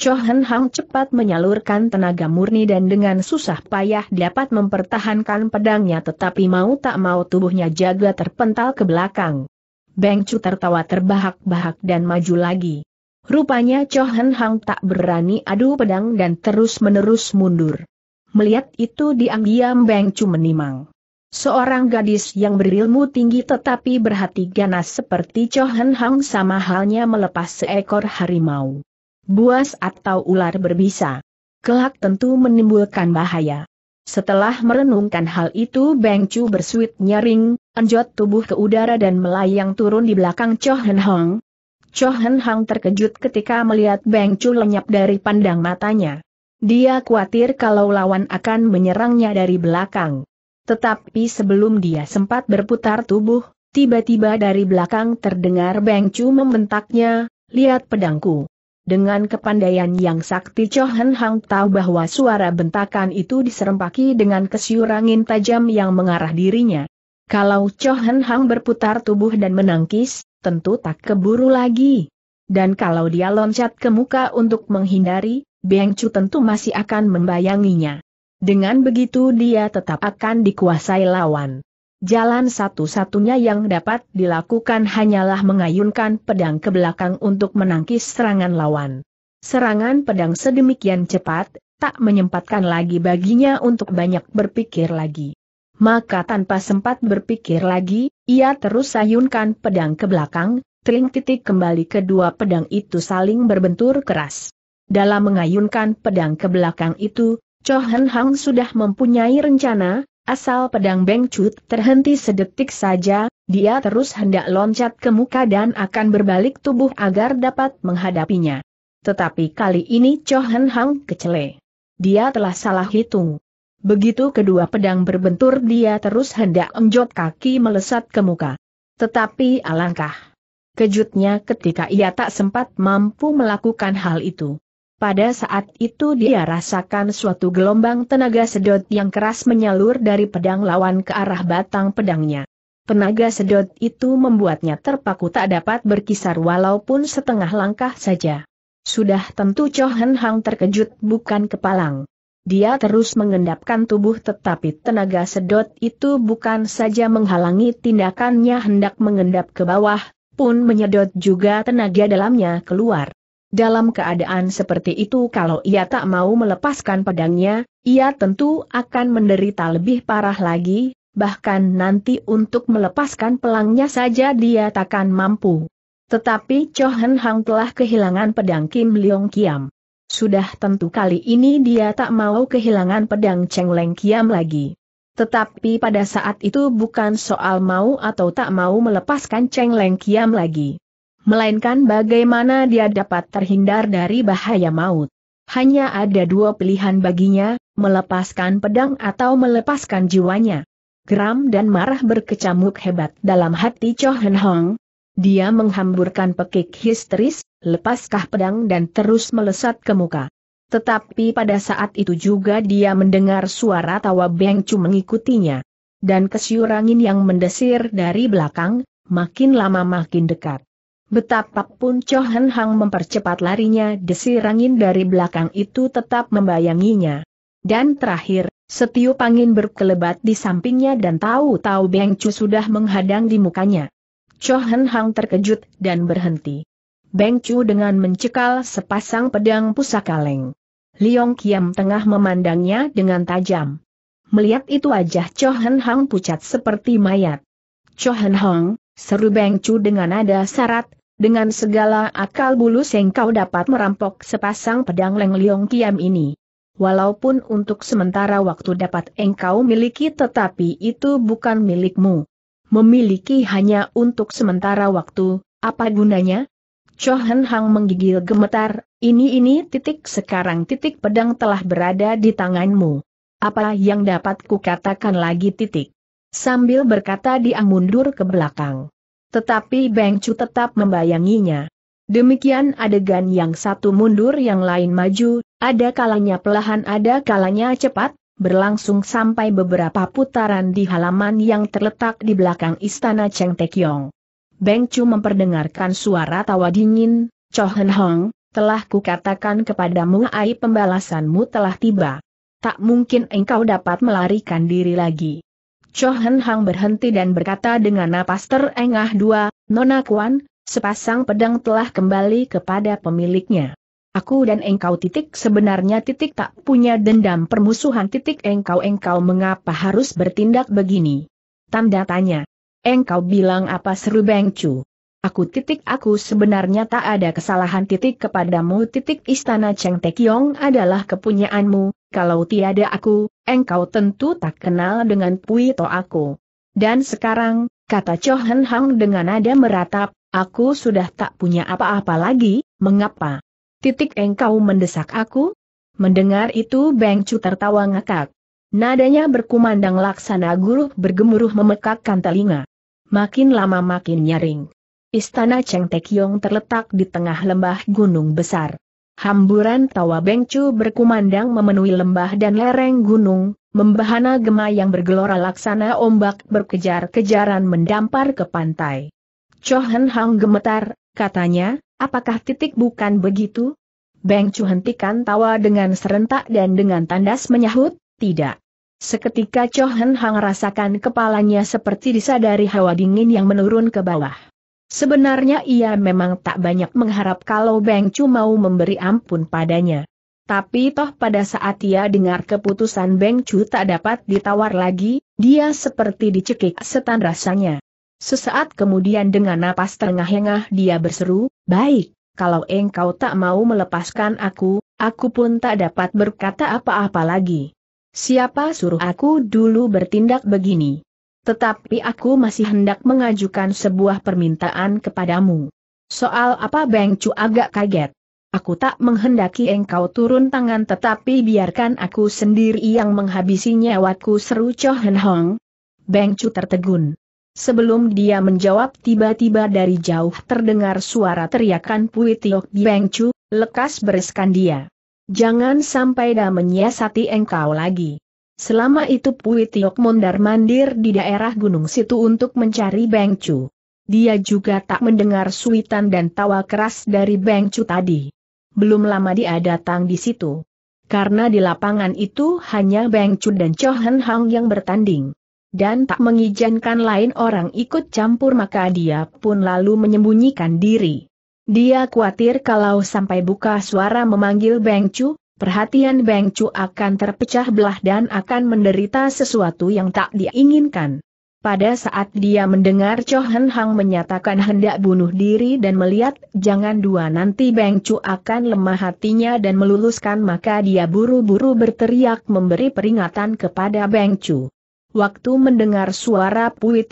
S1: Cho Chohan Hang cepat menyalurkan tenaga murni dan dengan susah payah dapat mempertahankan pedangnya tetapi mau tak mau tubuhnya jaga terpental ke belakang. Beng Chu tertawa terbahak-bahak dan maju lagi. Rupanya Cho Hen Hang tak berani adu pedang dan terus-menerus mundur. Melihat itu diam-diam Beng Chu menimang. Seorang gadis yang berilmu tinggi tetapi berhati ganas seperti Cho Hen Hang sama halnya melepas seekor harimau. Buas atau ular berbisa. Kelak tentu menimbulkan bahaya. Setelah merenungkan hal itu Beng Chu bersuit nyaring, anjot tubuh ke udara dan melayang turun di belakang Cho Hen Hang, Chohen Hang terkejut ketika melihat Beng Chu lenyap dari pandang matanya. Dia khawatir kalau lawan akan menyerangnya dari belakang. Tetapi sebelum dia sempat berputar tubuh, tiba-tiba dari belakang terdengar Beng Chu membentaknya, lihat pedangku. Dengan kepandaian yang sakti Chohen Hang tahu bahwa suara bentakan itu diserempaki dengan kesiurangin tajam yang mengarah dirinya. Kalau Chohen Hang berputar tubuh dan menangkis, tentu tak keburu lagi. Dan kalau dia loncat ke muka untuk menghindari, Beng Chu tentu masih akan membayanginya. Dengan begitu dia tetap akan dikuasai lawan. Jalan satu-satunya yang dapat dilakukan hanyalah mengayunkan pedang ke belakang untuk menangkis serangan lawan. Serangan pedang sedemikian cepat, tak menyempatkan lagi baginya untuk banyak berpikir lagi. Maka tanpa sempat berpikir lagi, ia terus sayunkan pedang ke belakang, Tring titik kembali kedua pedang itu saling berbentur keras. Dalam mengayunkan pedang ke belakang itu, Cho Hen Hang sudah mempunyai rencana, asal pedang Beng Chut terhenti sedetik saja, dia terus hendak loncat ke muka dan akan berbalik tubuh agar dapat menghadapinya. Tetapi kali ini Cho Hen Hang kecele. Dia telah salah hitung. Begitu kedua pedang berbentur dia terus hendak enjot kaki melesat ke muka. Tetapi alangkah kejutnya ketika ia tak sempat mampu melakukan hal itu. Pada saat itu dia rasakan suatu gelombang tenaga sedot yang keras menyalur dari pedang lawan ke arah batang pedangnya. Tenaga sedot itu membuatnya terpaku tak dapat berkisar walaupun setengah langkah saja. Sudah tentu Chohen Hang terkejut bukan kepalang. Dia terus mengendapkan tubuh tetapi tenaga sedot itu bukan saja menghalangi tindakannya hendak mengendap ke bawah, pun menyedot juga tenaga dalamnya keluar. Dalam keadaan seperti itu kalau ia tak mau melepaskan pedangnya, ia tentu akan menderita lebih parah lagi, bahkan nanti untuk melepaskan pelangnya saja dia takkan mampu. Tetapi Cho Hang telah kehilangan pedang Kim Leong Kiam. Sudah tentu kali ini dia tak mau kehilangan pedang Cheng Leng Kiam lagi. Tetapi pada saat itu bukan soal mau atau tak mau melepaskan Cheng Leng Kiam lagi. Melainkan bagaimana dia dapat terhindar dari bahaya maut. Hanya ada dua pilihan baginya, melepaskan pedang atau melepaskan jiwanya. Geram dan marah berkecamuk hebat dalam hati Cho Hen Hong, dia menghamburkan pekik histeris, lepaskah pedang dan terus melesat ke muka. Tetapi pada saat itu juga dia mendengar suara tawa Beng Chu mengikutinya. Dan kesyurangin yang mendesir dari belakang, makin lama makin dekat. Betapapun Cho Hen Hang mempercepat larinya, desir dari belakang itu tetap membayanginya. Dan terakhir, setiup angin berkelebat di sampingnya dan tahu-tahu Beng Chu sudah menghadang di mukanya. Cho Hen Hang terkejut dan berhenti. Beng Chu dengan mencekal sepasang pedang pusaka Leng. Liong Kiam tengah memandangnya dengan tajam. Melihat itu wajah Cho Hen Hang pucat seperti mayat. Cho Hen Hang, seru Beng Chu dengan nada syarat, dengan segala akal bulus yang kau dapat merampok sepasang pedang Leng Liong Kiam ini. Walaupun untuk sementara waktu dapat engkau miliki tetapi itu bukan milikmu. Memiliki hanya untuk sementara waktu, apa gunanya? Chohan Hang menggigil gemetar, ini-ini titik sekarang titik pedang telah berada di tanganmu. Apa yang dapat kukatakan lagi titik? Sambil berkata dia mundur ke belakang. Tetapi Beng Chu tetap membayanginya. Demikian adegan yang satu mundur yang lain maju, ada kalanya pelahan ada kalanya cepat, berlangsung sampai beberapa putaran di halaman yang terletak di belakang istana Cheng Tekyong. Beng Chu memperdengarkan suara tawa dingin, Chohen Hong, telah kukatakan kepadamu ai pembalasanmu telah tiba. Tak mungkin engkau dapat melarikan diri lagi. Chohen Hong berhenti dan berkata dengan napas terengah dua, Nona Kuan, sepasang pedang telah kembali kepada pemiliknya. Aku dan engkau titik sebenarnya titik tak punya dendam permusuhan titik engkau-engkau mengapa harus bertindak begini. Tanda tanya. Engkau bilang apa seru bengcu? Aku titik aku sebenarnya tak ada kesalahan titik kepadamu titik istana Cheng Tekyong adalah kepunyaanmu, kalau tiada aku, engkau tentu tak kenal dengan Pui To aku. Dan sekarang, kata Cho Hen Hang dengan nada meratap, aku sudah tak punya apa-apa lagi, mengapa? Titik engkau mendesak aku? Mendengar itu Beng Cu tertawa ngakak. Nadanya berkumandang laksana guru bergemuruh memekakkan telinga. Makin lama makin nyaring. Istana Cheng Tekyong terletak di tengah lembah gunung besar. Hamburan tawa Bengcu berkumandang memenuhi lembah dan lereng gunung, membahana gema yang bergelora laksana ombak berkejar-kejaran mendampar ke pantai. Chohan Hang gemetar, katanya, Apakah titik bukan begitu? Beng Chu hentikan tawa dengan serentak dan dengan tandas menyahut, tidak. Seketika Cho Hen Hang rasakan kepalanya seperti disadari hawa dingin yang menurun ke bawah. Sebenarnya ia memang tak banyak mengharap kalau Beng Chu mau memberi ampun padanya. Tapi toh pada saat ia dengar keputusan Beng Chu tak dapat ditawar lagi, dia seperti dicekik setan rasanya. Sesaat kemudian dengan napas terengah-engah dia berseru, baik, kalau engkau tak mau melepaskan aku, aku pun tak dapat berkata apa-apa lagi. Siapa suruh aku dulu bertindak begini? Tetapi aku masih hendak mengajukan sebuah permintaan kepadamu. Soal apa Beng Cu agak kaget. Aku tak menghendaki engkau turun tangan tetapi biarkan aku sendiri yang menghabisi nyawaku seru Cho Hen Hong. Beng Cu tertegun. Sebelum dia menjawab tiba-tiba dari jauh terdengar suara teriakan Pui Tiok Bieng Chu, lekas bereskan dia. Jangan sampai dah menyiasati engkau lagi. Selama itu Pui Tiok mondar-mandir di daerah Gunung Situ untuk mencari Beng Chu. Dia juga tak mendengar suitan dan tawa keras dari Beng Chu tadi. Belum lama dia datang di situ. Karena di lapangan itu hanya Beng Chu dan Cho Hen Hang yang bertanding dan tak mengizinkan lain orang ikut campur maka dia pun lalu menyembunyikan diri. Dia khawatir kalau sampai buka suara memanggil Beng Chu, perhatian Beng Chu akan terpecah belah dan akan menderita sesuatu yang tak diinginkan. Pada saat dia mendengar Cho Hen Hang menyatakan hendak bunuh diri dan melihat jangan dua nanti Beng Chu akan lemah hatinya dan meluluskan maka dia buru-buru berteriak memberi peringatan kepada Beng Chu. Waktu mendengar suara Pui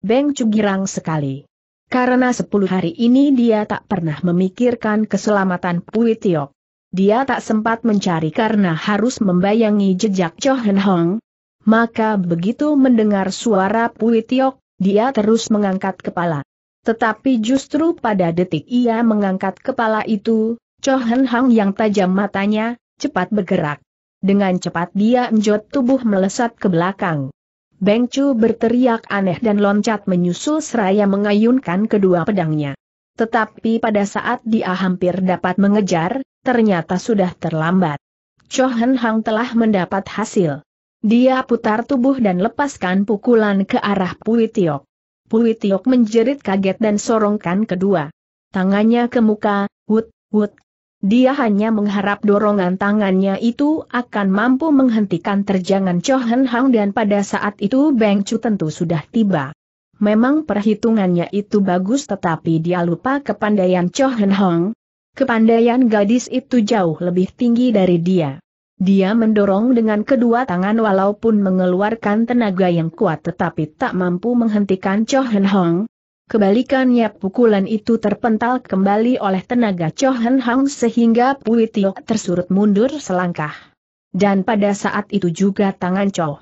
S1: Beng Cugirang sekali. Karena sepuluh hari ini dia tak pernah memikirkan keselamatan Pui Dia tak sempat mencari karena harus membayangi jejak Chohen Hong. Maka begitu mendengar suara Pui dia terus mengangkat kepala. Tetapi justru pada detik ia mengangkat kepala itu, Chohen Hong yang tajam matanya, cepat bergerak. Dengan cepat dia enjot tubuh melesat ke belakang. Beng Chu berteriak aneh dan loncat menyusul seraya mengayunkan kedua pedangnya. Tetapi pada saat dia hampir dapat mengejar, ternyata sudah terlambat. Cho Hen Hang telah mendapat hasil. Dia putar tubuh dan lepaskan pukulan ke arah Pui Tiok. Pui Tiok menjerit kaget dan sorongkan kedua tangannya ke muka, wut, wut, dia hanya mengharap dorongan tangannya itu akan mampu menghentikan terjangan Chohen Hang dan pada saat itu Beng Chu tentu sudah tiba. Memang perhitungannya itu bagus tetapi dia lupa kepandaian Chohen Hang. Kepandaian gadis itu jauh lebih tinggi dari dia. Dia mendorong dengan kedua tangan walaupun mengeluarkan tenaga yang kuat tetapi tak mampu menghentikan Chohen Hong, Kebalikannya pukulan itu terpental kembali oleh tenaga Chohan Hang sehingga Pui Tio tersurut mundur selangkah. Dan pada saat itu juga tangan Cho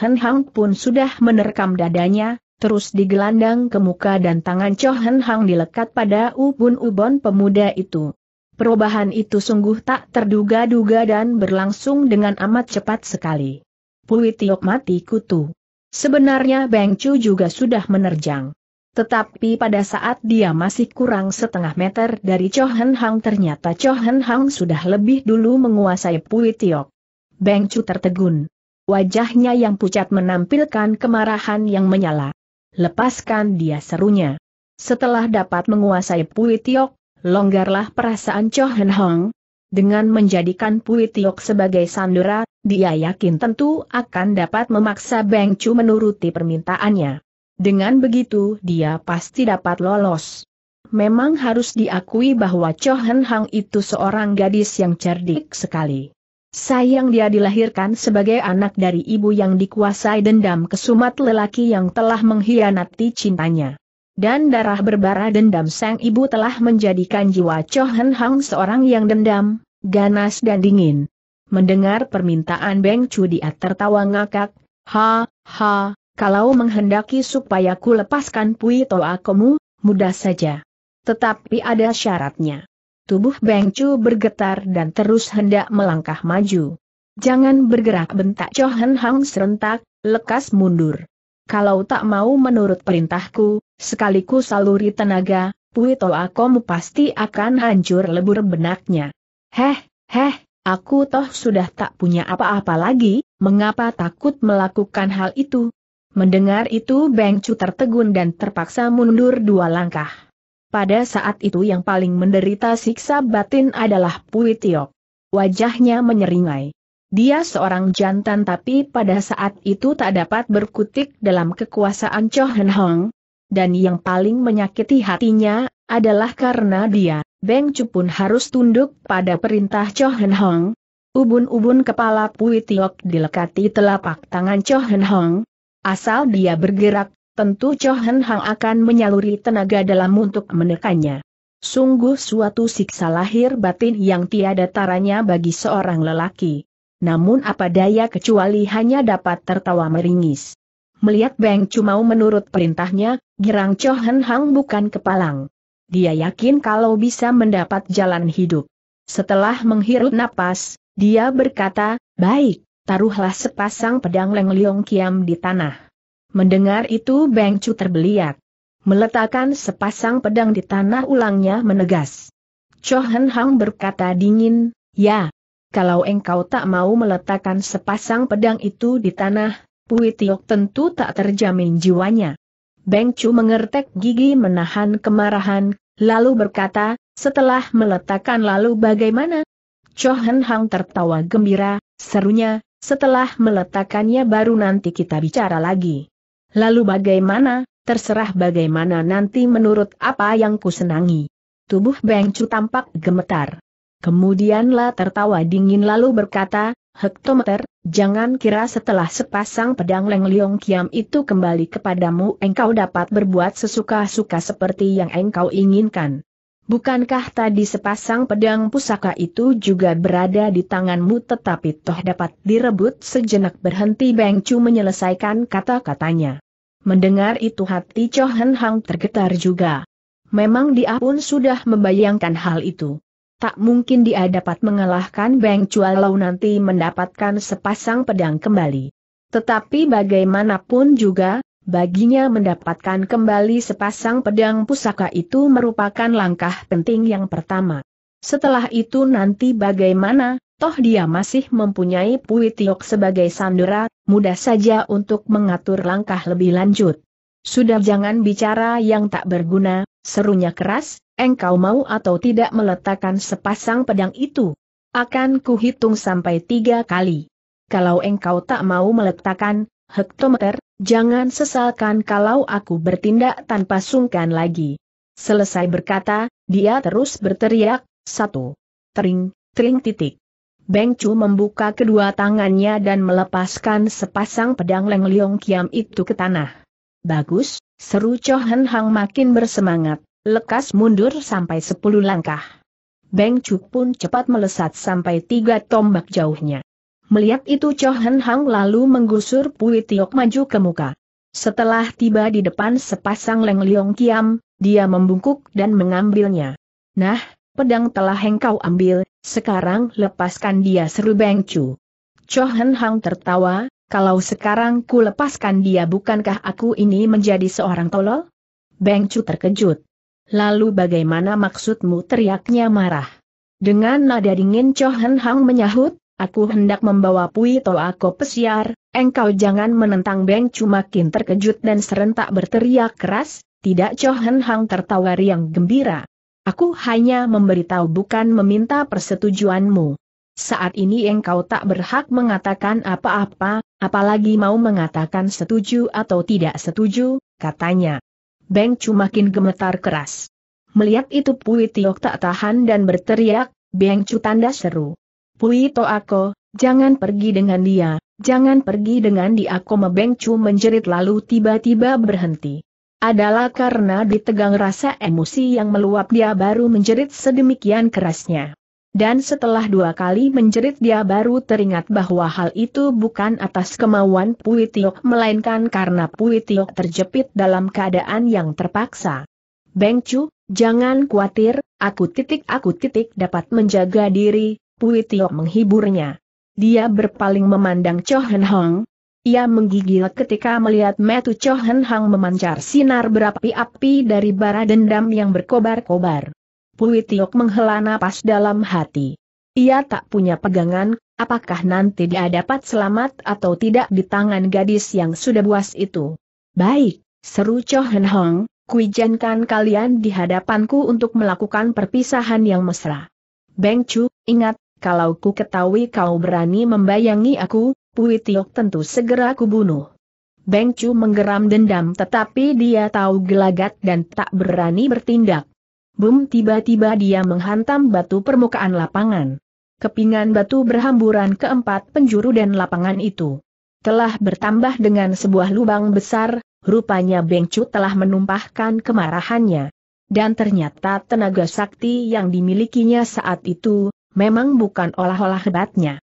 S1: Han Hang pun sudah menerkam dadanya, terus digelandang ke muka dan tangan Cho Han Hang dilekat pada ubun ubun pemuda itu. Perubahan itu sungguh tak terduga-duga dan berlangsung dengan amat cepat sekali. Pui Tio mati kutu. Sebenarnya Beng Chu juga sudah menerjang. Tetapi pada saat dia masih kurang setengah meter dari Chohen Hang ternyata Chohen Hang sudah lebih dulu menguasai Pui Tiok. Beng Chu tertegun. Wajahnya yang pucat menampilkan kemarahan yang menyala. Lepaskan dia serunya. Setelah dapat menguasai Pui Tiok, longgarlah perasaan Chohen Hang. Dengan menjadikan Pui Tiok sebagai sandera, dia yakin tentu akan dapat memaksa Beng Chu menuruti permintaannya. Dengan begitu dia pasti dapat lolos. Memang harus diakui bahwa Cho Hen Hang itu seorang gadis yang cerdik sekali. Sayang dia dilahirkan sebagai anak dari ibu yang dikuasai dendam kesumat lelaki yang telah mengkhianati cintanya. Dan darah berbara dendam sang ibu telah menjadikan jiwa Cho Hen Hang seorang yang dendam, ganas dan dingin. Mendengar permintaan Beng Chu dia tertawa ngakak, ha, ha, kalau menghendaki supaya ku lepaskan Pui Toa Komu, mudah saja. Tetapi ada syaratnya. Tubuh Beng Chu bergetar dan terus hendak melangkah maju. Jangan bergerak bentak Cho Hen Hang serentak, lekas mundur. Kalau tak mau menurut perintahku, sekaliku saluri tenaga, Pui Toa Komu pasti akan hancur lebur benaknya. Heh, heh, aku toh sudah tak punya apa-apa lagi, mengapa takut melakukan hal itu? Mendengar itu Beng Chu tertegun dan terpaksa mundur dua langkah. Pada saat itu yang paling menderita siksa batin adalah Pui Tiok. Wajahnya menyeringai. Dia seorang jantan tapi pada saat itu tak dapat berkutik dalam kekuasaan Cho Hen Hong. Dan yang paling menyakiti hatinya, adalah karena dia, Beng Chu pun harus tunduk pada perintah Cho Hen Hong. Ubun-ubun kepala Pui Tiok dilekati telapak tangan Cho Hen Hong, Asal dia bergerak, tentu Cho Hen Hang akan menyaluri tenaga dalam untuk menekannya. Sungguh suatu siksa lahir batin yang tiada taranya bagi seorang lelaki. Namun apa daya kecuali hanya dapat tertawa meringis. Melihat Beng Cumau menurut perintahnya, Girang Cho Hen Hang bukan kepalang. Dia yakin kalau bisa mendapat jalan hidup. Setelah menghirup napas, dia berkata, baik, taruhlah sepasang pedang Leng Kiam di tanah. Mendengar itu Beng Chu terbeliak. Meletakkan sepasang pedang di tanah ulangnya menegas. Cho Hen Hang berkata dingin, ya, kalau engkau tak mau meletakkan sepasang pedang itu di tanah, Pui Tiok tentu tak terjamin jiwanya. Beng Chu mengertek gigi menahan kemarahan, lalu berkata, setelah meletakkan lalu bagaimana? Cho Hen Hang tertawa gembira, serunya, setelah meletakkannya baru nanti kita bicara lagi. Lalu bagaimana, terserah bagaimana nanti menurut apa yang kusenangi. Tubuh Beng Chu tampak gemetar. Kemudianlah tertawa dingin lalu berkata, Hektometer, jangan kira setelah sepasang pedang Leng Leong Kiam itu kembali kepadamu engkau dapat berbuat sesuka-suka seperti yang engkau inginkan. Bukankah tadi sepasang pedang pusaka itu juga berada di tanganmu tetapi toh dapat direbut sejenak berhenti Beng Chu menyelesaikan kata-katanya. Mendengar itu hati Cho Hen Hang tergetar juga. Memang dia pun sudah membayangkan hal itu. Tak mungkin dia dapat mengalahkan Beng Chu kalau nanti mendapatkan sepasang pedang kembali. Tetapi bagaimanapun juga, Baginya mendapatkan kembali sepasang pedang pusaka itu merupakan langkah penting yang pertama. Setelah itu nanti bagaimana, toh dia masih mempunyai Pui sebagai sandera, mudah saja untuk mengatur langkah lebih lanjut. Sudah jangan bicara yang tak berguna, serunya keras, engkau mau atau tidak meletakkan sepasang pedang itu. Akan kuhitung sampai tiga kali. Kalau engkau tak mau meletakkan, Hektometer, jangan sesalkan kalau aku bertindak tanpa sungkan lagi. Selesai berkata, dia terus berteriak, satu. Tering, tering titik. Beng Chu membuka kedua tangannya dan melepaskan sepasang pedang Leng Leong Kiam itu ke tanah. Bagus, seru Cho Hang makin bersemangat, lekas mundur sampai sepuluh langkah. Beng Chu pun cepat melesat sampai tiga tombak jauhnya. Melihat itu Cho Hen Hang lalu menggusur Pui Tiok maju ke muka. Setelah tiba di depan sepasang Leng Leong Kiam, dia membungkuk dan mengambilnya. Nah, pedang telah engkau ambil, sekarang lepaskan dia seru Beng Chu. Cho Hen Hang tertawa, kalau sekarang ku lepaskan dia bukankah aku ini menjadi seorang tolol? Beng Chu terkejut. Lalu bagaimana maksudmu teriaknya marah? Dengan nada dingin Cho Hen Hang menyahut, aku hendak membawa Pui aku pesiar, engkau jangan menentang Beng Cumakin terkejut dan serentak berteriak keras, tidak Chohen Hang tertawa riang gembira. Aku hanya memberitahu bukan meminta persetujuanmu. Saat ini engkau tak berhak mengatakan apa-apa, apalagi mau mengatakan setuju atau tidak setuju, katanya. Beng Cumakin gemetar keras. Melihat itu Pui Tiok tak tahan dan berteriak, Beng Cu tanda seru. Pui aku, jangan pergi dengan dia, jangan pergi dengan dia aku Beng menjerit lalu tiba-tiba berhenti. Adalah karena ditegang rasa emosi yang meluap dia baru menjerit sedemikian kerasnya. Dan setelah dua kali menjerit dia baru teringat bahwa hal itu bukan atas kemauan Pui Tio, melainkan karena Pui Tio terjepit dalam keadaan yang terpaksa. Beng jangan khawatir, aku titik aku titik dapat menjaga diri, Pui Tio menghiburnya. Dia berpaling memandang Cho Hen Hong. Ia menggigil ketika melihat metu Cho Hen Hong memancar sinar berapi-api dari bara dendam yang berkobar-kobar. Pui Tiok menghela napas dalam hati. Ia tak punya pegangan, apakah nanti dia dapat selamat atau tidak di tangan gadis yang sudah buas itu. Baik, seru Cho Hen Hong, kuijankan kalian di hadapanku untuk melakukan perpisahan yang mesra. Beng Chu, ingat, kalau ku ketahui kau berani membayangi aku, Pui Tiok tentu segera kubunuh. Beng Chu menggeram dendam tetapi dia tahu gelagat dan tak berani bertindak. Bum tiba-tiba dia menghantam batu permukaan lapangan. Kepingan batu berhamburan keempat penjuru dan lapangan itu. Telah bertambah dengan sebuah lubang besar, rupanya Beng Chu telah menumpahkan kemarahannya. Dan ternyata tenaga sakti yang dimilikinya saat itu, memang bukan olah-olah hebatnya.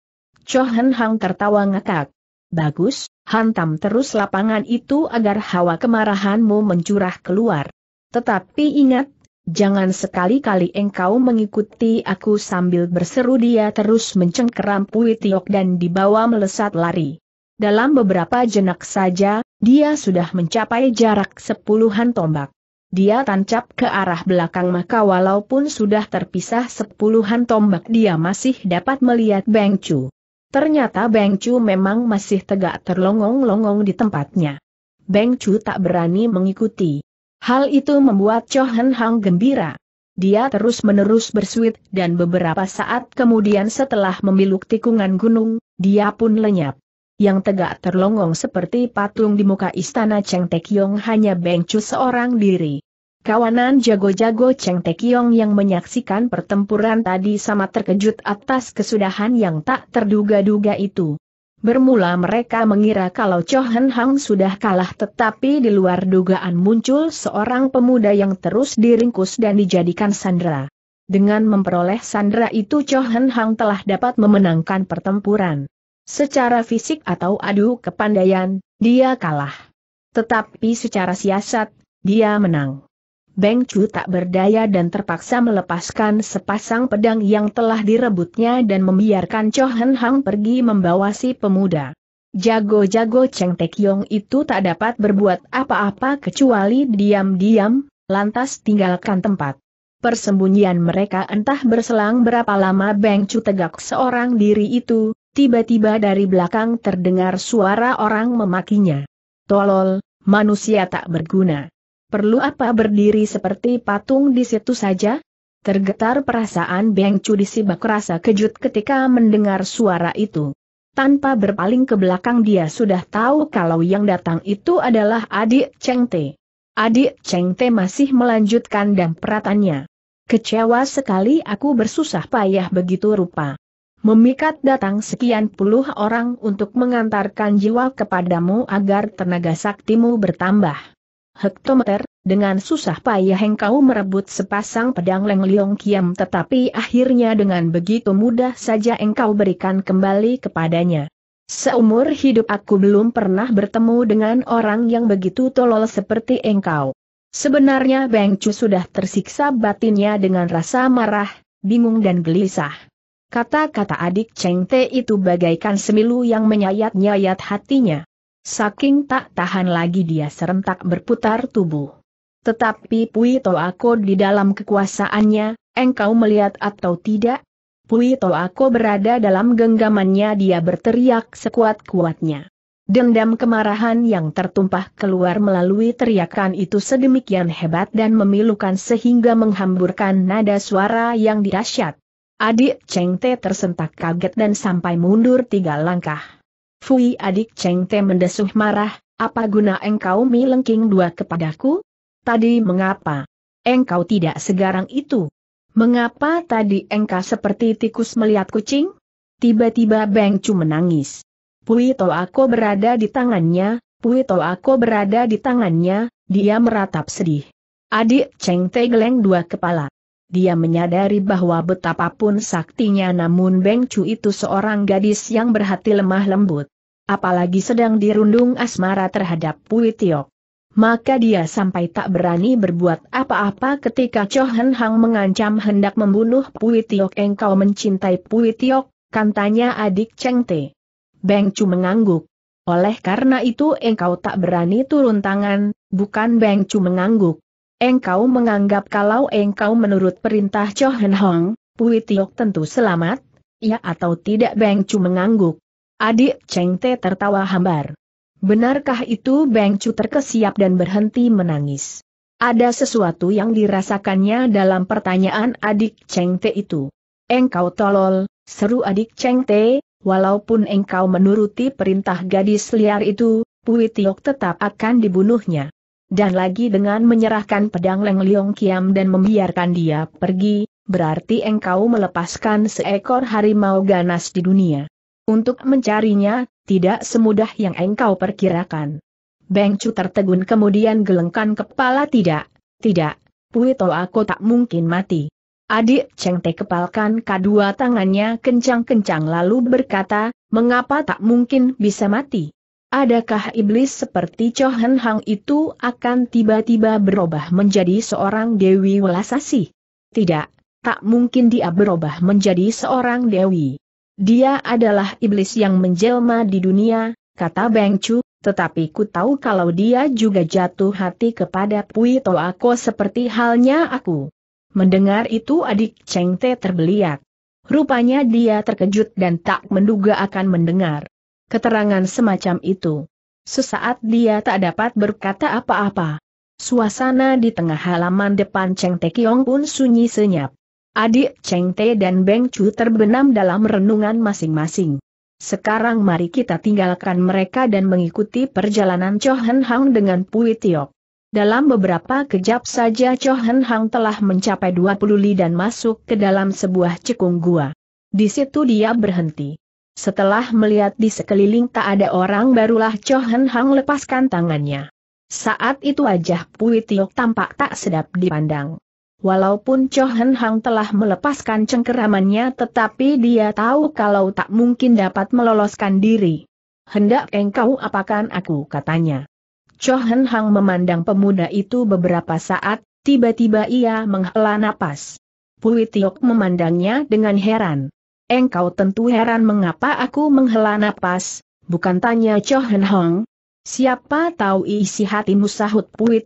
S1: Chohen Hang tertawa ngakak. Bagus, hantam terus lapangan itu agar hawa kemarahanmu mencurah keluar. Tetapi ingat, jangan sekali-kali engkau mengikuti aku sambil berseru dia terus mencengkeram puitiok dan dibawa melesat lari. Dalam beberapa jenak saja, dia sudah mencapai jarak sepuluhan tombak. Dia tancap ke arah belakang maka walaupun sudah terpisah sepuluhan tombak dia masih dapat melihat Beng Chu. Ternyata Beng Chu memang masih tegak terlongong-longong di tempatnya. Beng Chu tak berani mengikuti. Hal itu membuat Cho Hen Hang gembira. Dia terus-menerus bersuit dan beberapa saat kemudian setelah memiluk tikungan gunung, dia pun lenyap yang tegak terlongong seperti patung di muka istana Cheng Tekyong hanya Bengcu seorang diri. Kawanan jago-jago Cheng Tekyong yang menyaksikan pertempuran tadi sama terkejut atas kesudahan yang tak terduga-duga itu. Bermula mereka mengira kalau Cho Hen Hang sudah kalah tetapi di luar dugaan muncul seorang pemuda yang terus diringkus dan dijadikan sandera. Dengan memperoleh sandera itu Cho Hen Hang telah dapat memenangkan pertempuran. Secara fisik atau adu kepandaian, dia kalah. Tetapi secara siasat, dia menang. Beng Chu tak berdaya dan terpaksa melepaskan sepasang pedang yang telah direbutnya dan membiarkan Cho Hen Hang pergi membawa si pemuda. Jago-jago Cheng Tek Yong itu tak dapat berbuat apa-apa kecuali diam-diam, lantas tinggalkan tempat. Persembunyian mereka entah berselang berapa lama Beng Chu tegak seorang diri itu, tiba-tiba dari belakang terdengar suara orang memakinya. Tolol, manusia tak berguna. Perlu apa berdiri seperti patung di situ saja? Tergetar perasaan Beng Cu disibak rasa kejut ketika mendengar suara itu. Tanpa berpaling ke belakang dia sudah tahu kalau yang datang itu adalah adik Cheng Te. Adik Cheng Te masih melanjutkan dan damperatannya. Kecewa sekali aku bersusah payah begitu rupa memikat datang sekian puluh orang untuk mengantarkan jiwa kepadamu agar tenaga saktimu bertambah. Hektometer, dengan susah payah engkau merebut sepasang pedang Leng Leong Kiam tetapi akhirnya dengan begitu mudah saja engkau berikan kembali kepadanya. Seumur hidup aku belum pernah bertemu dengan orang yang begitu tolol seperti engkau. Sebenarnya Beng Chu sudah tersiksa batinnya dengan rasa marah, bingung dan gelisah. Kata-kata adik Cheng Te itu bagaikan semilu yang menyayat-nyayat hatinya. Saking tak tahan lagi dia serentak berputar tubuh. Tetapi Pui Toako di dalam kekuasaannya, engkau melihat atau tidak? Pui Toako berada dalam genggamannya dia berteriak sekuat-kuatnya. Dendam kemarahan yang tertumpah keluar melalui teriakan itu sedemikian hebat dan memilukan sehingga menghamburkan nada suara yang dirasyat. Adik Cheng Te tersentak kaget dan sampai mundur tiga langkah. Fui adik Cheng Te mendesuh marah, apa guna engkau mi lengking dua kepadaku? Tadi mengapa? Engkau tidak segarang itu. Mengapa tadi engkau seperti tikus melihat kucing? Tiba-tiba Beng Chu menangis. Pui to aku berada di tangannya, Pui to aku berada di tangannya, dia meratap sedih. Adik Cheng Te geleng dua kepala dia menyadari bahwa betapapun saktinya namun Beng Chu itu seorang gadis yang berhati lemah lembut. Apalagi sedang dirundung asmara terhadap Pui Tiok. Maka dia sampai tak berani berbuat apa-apa ketika Cho Hen Hang mengancam hendak membunuh Pui Tiok engkau mencintai Pui Tiok, kantanya adik Cheng Te. Beng Chu mengangguk. Oleh karena itu engkau tak berani turun tangan, bukan Beng Chu mengangguk. Engkau menganggap kalau engkau menurut perintah Cho Hen Hong, Pui Tiok tentu selamat? Ya atau tidak Beng Chu mengangguk. Adik Cheng Te tertawa hambar. Benarkah itu Beng Chu terkesiap dan berhenti menangis? Ada sesuatu yang dirasakannya dalam pertanyaan adik Cheng Te itu. Engkau tolol, seru adik Cheng Te, walaupun engkau menuruti perintah gadis liar itu, Pui Tiok tetap akan dibunuhnya dan lagi dengan menyerahkan pedang Leng Leong Kiam dan membiarkan dia pergi, berarti engkau melepaskan seekor harimau ganas di dunia. Untuk mencarinya, tidak semudah yang engkau perkirakan. Beng Chu tertegun kemudian gelengkan kepala tidak, tidak, Puito aku tak mungkin mati. Adik Cheng Te kepalkan kedua tangannya kencang-kencang lalu berkata, mengapa tak mungkin bisa mati? Adakah iblis seperti Cho Hang itu akan tiba-tiba berubah menjadi seorang Dewi Welasasi? Tidak, tak mungkin dia berubah menjadi seorang Dewi. Dia adalah iblis yang menjelma di dunia, kata Beng Chu, tetapi ku tahu kalau dia juga jatuh hati kepada Pui Toako seperti halnya aku. Mendengar itu adik Cheng Te terbeliak. Rupanya dia terkejut dan tak menduga akan mendengar keterangan semacam itu. Sesaat dia tak dapat berkata apa-apa. Suasana di tengah halaman depan Cheng Te Kiong pun sunyi senyap. Adik Cheng Te dan Beng Chu terbenam dalam renungan masing-masing. Sekarang mari kita tinggalkan mereka dan mengikuti perjalanan Cho Hen Hang dengan Pui Tiok. Dalam beberapa kejap saja Cho Hen Hang telah mencapai 20 li dan masuk ke dalam sebuah cekung gua. Di situ dia berhenti. Setelah melihat di sekeliling tak ada orang barulah Cho Hen Hang lepaskan tangannya. Saat itu wajah Pui Tio tampak tak sedap dipandang. Walaupun Cho Hen Hang telah melepaskan cengkeramannya tetapi dia tahu kalau tak mungkin dapat meloloskan diri. Hendak engkau apakan aku katanya. Cho Hen Hang memandang pemuda itu beberapa saat, tiba-tiba ia menghela napas. Pui Tiok memandangnya dengan heran. Engkau tentu heran mengapa aku menghela napas, bukan tanya Cho Hen Hong. Siapa tahu isi hatimu sahut Pui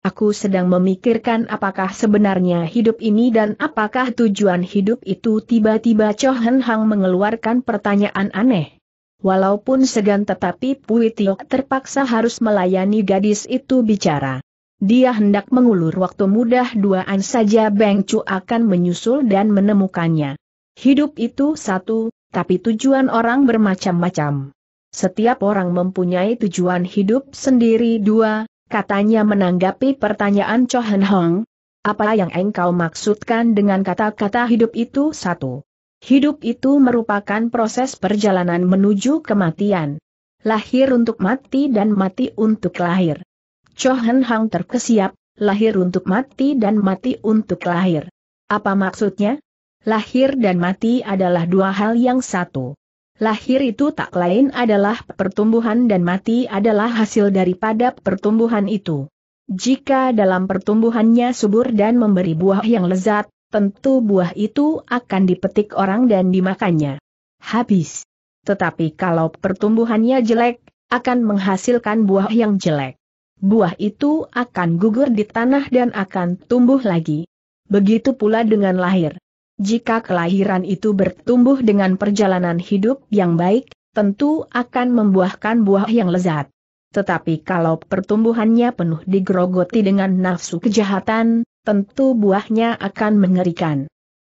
S1: Aku sedang memikirkan apakah sebenarnya hidup ini dan apakah tujuan hidup itu tiba-tiba Cho Hen Hong mengeluarkan pertanyaan aneh. Walaupun segan tetapi Pui terpaksa harus melayani gadis itu bicara. Dia hendak mengulur waktu mudah duaan saja Beng Cu akan menyusul dan menemukannya. Hidup itu satu, tapi tujuan orang bermacam-macam. Setiap orang mempunyai tujuan hidup sendiri dua, katanya menanggapi pertanyaan Cho Hen Hong. Apa yang engkau maksudkan dengan kata-kata hidup itu satu? Hidup itu merupakan proses perjalanan menuju kematian. Lahir untuk mati dan mati untuk lahir. Cho Hen Hang terkesiap, lahir untuk mati dan mati untuk lahir. Apa maksudnya? Lahir dan mati adalah dua hal yang satu. Lahir itu tak lain adalah pertumbuhan dan mati adalah hasil daripada pertumbuhan itu. Jika dalam pertumbuhannya subur dan memberi buah yang lezat, tentu buah itu akan dipetik orang dan dimakannya. Habis. Tetapi kalau pertumbuhannya jelek, akan menghasilkan buah yang jelek. Buah itu akan gugur di tanah dan akan tumbuh lagi. Begitu pula dengan lahir. Jika kelahiran itu bertumbuh dengan perjalanan hidup yang baik, tentu akan membuahkan buah yang lezat. Tetapi kalau pertumbuhannya penuh digrogoti dengan nafsu kejahatan, tentu buahnya akan mengerikan.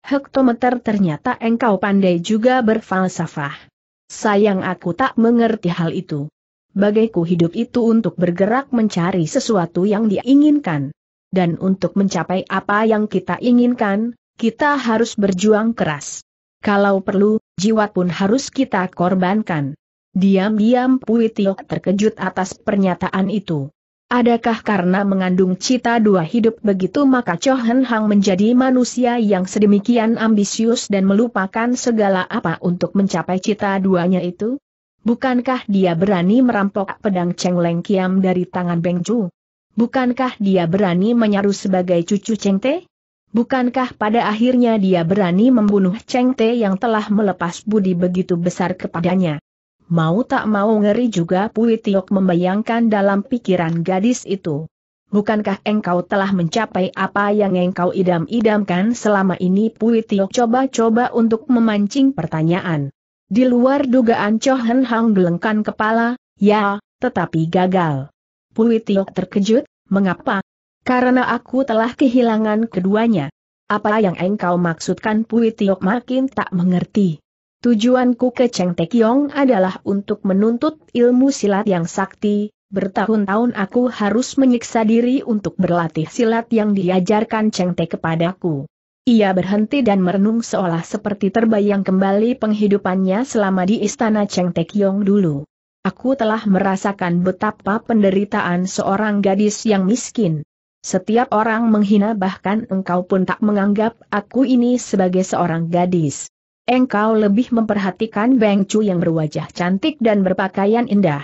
S1: Hektometer ternyata engkau pandai juga berfalsafah. Sayang aku tak mengerti hal itu. Bagaiku hidup itu untuk bergerak mencari sesuatu yang diinginkan. Dan untuk mencapai apa yang kita inginkan, kita harus berjuang keras. Kalau perlu, jiwa pun harus kita korbankan. Diam-diam Pui terkejut atas pernyataan itu. Adakah karena mengandung cita dua hidup begitu maka Chohen Hang menjadi manusia yang sedemikian ambisius dan melupakan segala apa untuk mencapai cita duanya itu? Bukankah dia berani merampok pedang Cheng Leng Kiam dari tangan Beng Chu? Bukankah dia berani menyaru sebagai cucu Cheng Teh? Bukankah pada akhirnya dia berani membunuh Cheng Te yang telah melepas budi begitu besar kepadanya? Mau tak mau ngeri juga Pui Tiok membayangkan dalam pikiran gadis itu. Bukankah engkau telah mencapai apa yang engkau idam-idamkan selama ini Pui Tiok coba-coba untuk memancing pertanyaan. Di luar dugaan Hen Hang gelengkan kepala, ya, tetapi gagal. Pui Tiok terkejut, mengapa, karena aku telah kehilangan keduanya. Apa yang engkau maksudkan Pui Tiok makin tak mengerti. Tujuanku ke Cheng Tekiong adalah untuk menuntut ilmu silat yang sakti, bertahun-tahun aku harus menyiksa diri untuk berlatih silat yang diajarkan Cheng Te kepadaku. Ia berhenti dan merenung seolah seperti terbayang kembali penghidupannya selama di istana Cheng Tekiong dulu. Aku telah merasakan betapa penderitaan seorang gadis yang miskin. Setiap orang menghina bahkan engkau pun tak menganggap aku ini sebagai seorang gadis. Engkau lebih memperhatikan Beng Chu yang berwajah cantik dan berpakaian indah.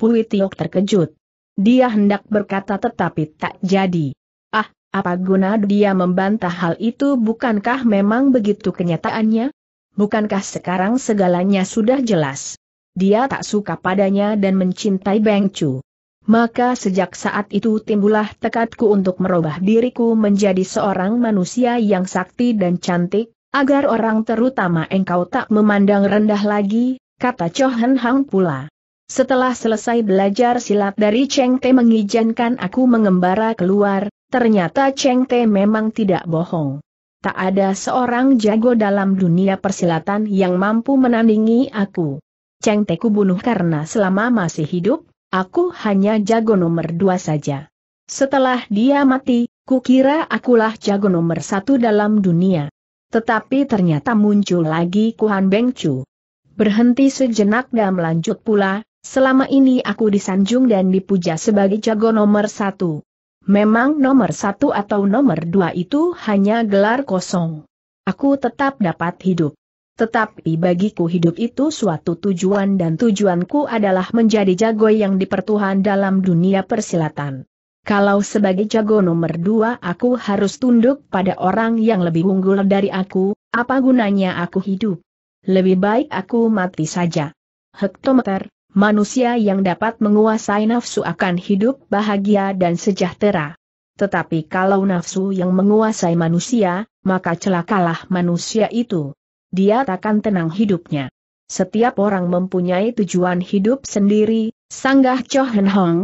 S1: Pui Tiok terkejut. Dia hendak berkata tetapi tak jadi. Ah, apa guna dia membantah hal itu bukankah memang begitu kenyataannya? Bukankah sekarang segalanya sudah jelas? Dia tak suka padanya dan mencintai Beng Chu. Maka sejak saat itu timbullah tekadku untuk merubah diriku menjadi seorang manusia yang sakti dan cantik, agar orang terutama engkau tak memandang rendah lagi, kata Chohan Hang pula. Setelah selesai belajar silat dari Cheng Te mengizinkan aku mengembara keluar, ternyata Cheng Te memang tidak bohong. Tak ada seorang jago dalam dunia persilatan yang mampu menandingi aku. Cheng Te ku bunuh karena selama masih hidup, Aku hanya jago nomor dua saja. Setelah dia mati, kukira akulah jago nomor satu dalam dunia. Tetapi ternyata muncul lagi Kuhan Bengcu. Berhenti sejenak dan melanjut pula, selama ini aku disanjung dan dipuja sebagai jago nomor satu. Memang nomor satu atau nomor dua itu hanya gelar kosong. Aku tetap dapat hidup. Tetapi bagiku hidup itu suatu tujuan dan tujuanku adalah menjadi jago yang dipertuhan dalam dunia persilatan. Kalau sebagai jago nomor dua aku harus tunduk pada orang yang lebih unggul dari aku, apa gunanya aku hidup? Lebih baik aku mati saja. Hektometer, manusia yang dapat menguasai nafsu akan hidup bahagia dan sejahtera. Tetapi kalau nafsu yang menguasai manusia, maka celakalah manusia itu dia takkan tenang hidupnya. Setiap orang mempunyai tujuan hidup sendiri, sanggah Cho Hen Hong.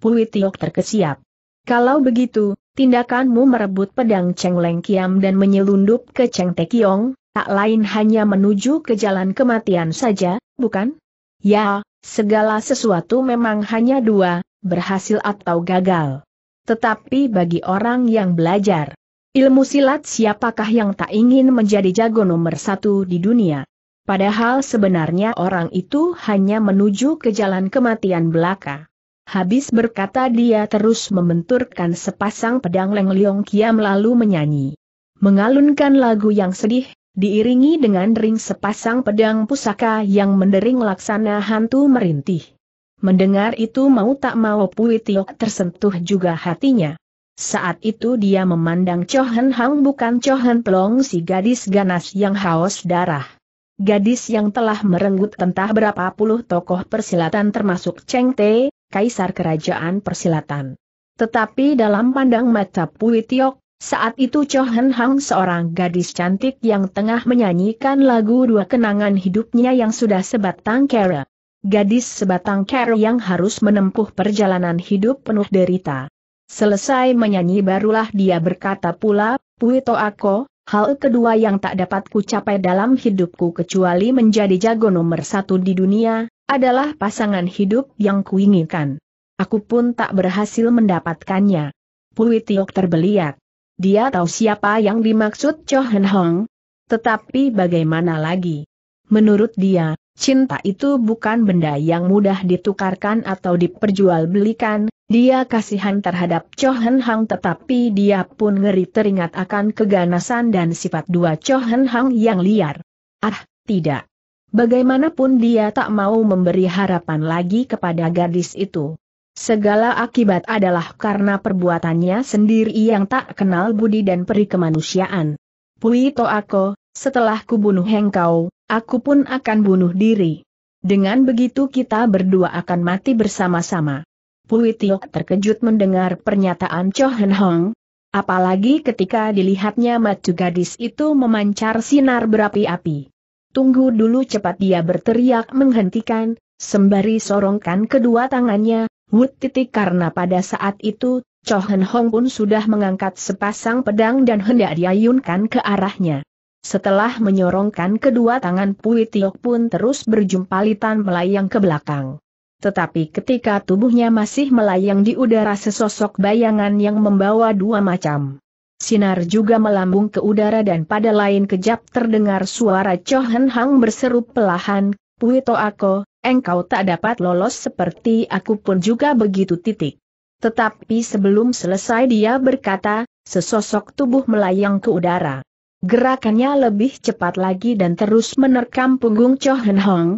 S1: Pui Tiok terkesiap. Kalau begitu, tindakanmu merebut pedang Cheng Leng Kiam dan menyelundup ke Cheng Te Kiong, tak lain hanya menuju ke jalan kematian saja, bukan? Ya, segala sesuatu memang hanya dua, berhasil atau gagal. Tetapi bagi orang yang belajar, Ilmu silat siapakah yang tak ingin menjadi jago nomor satu di dunia? Padahal sebenarnya orang itu hanya menuju ke jalan kematian belaka. Habis berkata dia terus membenturkan sepasang pedang Leng Leong Kiam lalu menyanyi. Mengalunkan lagu yang sedih, diiringi dengan ring sepasang pedang pusaka yang mendering laksana hantu merintih. Mendengar itu mau tak mau Pui Tiok tersentuh juga hatinya. Saat itu dia memandang Chohen Hang bukan Chohen Plong si gadis ganas yang haus darah. Gadis yang telah merenggut entah berapa puluh tokoh persilatan termasuk Cheng Te, kaisar kerajaan persilatan. Tetapi dalam pandang mata Pui Tiok, saat itu Chohen Hang seorang gadis cantik yang tengah menyanyikan lagu dua kenangan hidupnya yang sudah sebatang kera. Gadis sebatang kera yang harus menempuh perjalanan hidup penuh derita. Selesai menyanyi barulah dia berkata pula, Puito aku, hal kedua yang tak dapat ku capai dalam hidupku kecuali menjadi jago nomor satu di dunia, adalah pasangan hidup yang kuinginkan. Aku pun tak berhasil mendapatkannya. Puitiok terbeliak. Dia tahu siapa yang dimaksud Cho Hong. Tetapi bagaimana lagi? Menurut dia, cinta itu bukan benda yang mudah ditukarkan atau diperjualbelikan, dia kasihan terhadap Cho Hang tetapi dia pun ngeri teringat akan keganasan dan sifat dua Cho Hang yang liar. Ah, tidak. Bagaimanapun dia tak mau memberi harapan lagi kepada gadis itu. Segala akibat adalah karena perbuatannya sendiri yang tak kenal budi dan peri kemanusiaan. Pui aku, setelah kubunuh engkau, aku pun akan bunuh diri. Dengan begitu kita berdua akan mati bersama-sama. Pui Tiok terkejut mendengar pernyataan Cho Hen Hong. Apalagi ketika dilihatnya matu gadis itu memancar sinar berapi-api. Tunggu dulu cepat dia berteriak menghentikan, sembari sorongkan kedua tangannya, wut titik karena pada saat itu, Cho Hen Hong pun sudah mengangkat sepasang pedang dan hendak diayunkan ke arahnya. Setelah menyorongkan kedua tangan Pui Tiok pun terus berjumpalitan melayang ke belakang. Tetapi ketika tubuhnya masih melayang di udara sesosok bayangan yang membawa dua macam Sinar juga melambung ke udara dan pada lain kejap terdengar suara Chohen Hang berseru pelahan, Puito aku, engkau tak dapat lolos seperti aku pun juga begitu titik. Tetapi sebelum selesai dia berkata, sesosok tubuh melayang ke udara. Gerakannya lebih cepat lagi dan terus menerkam punggung Chohen Hang.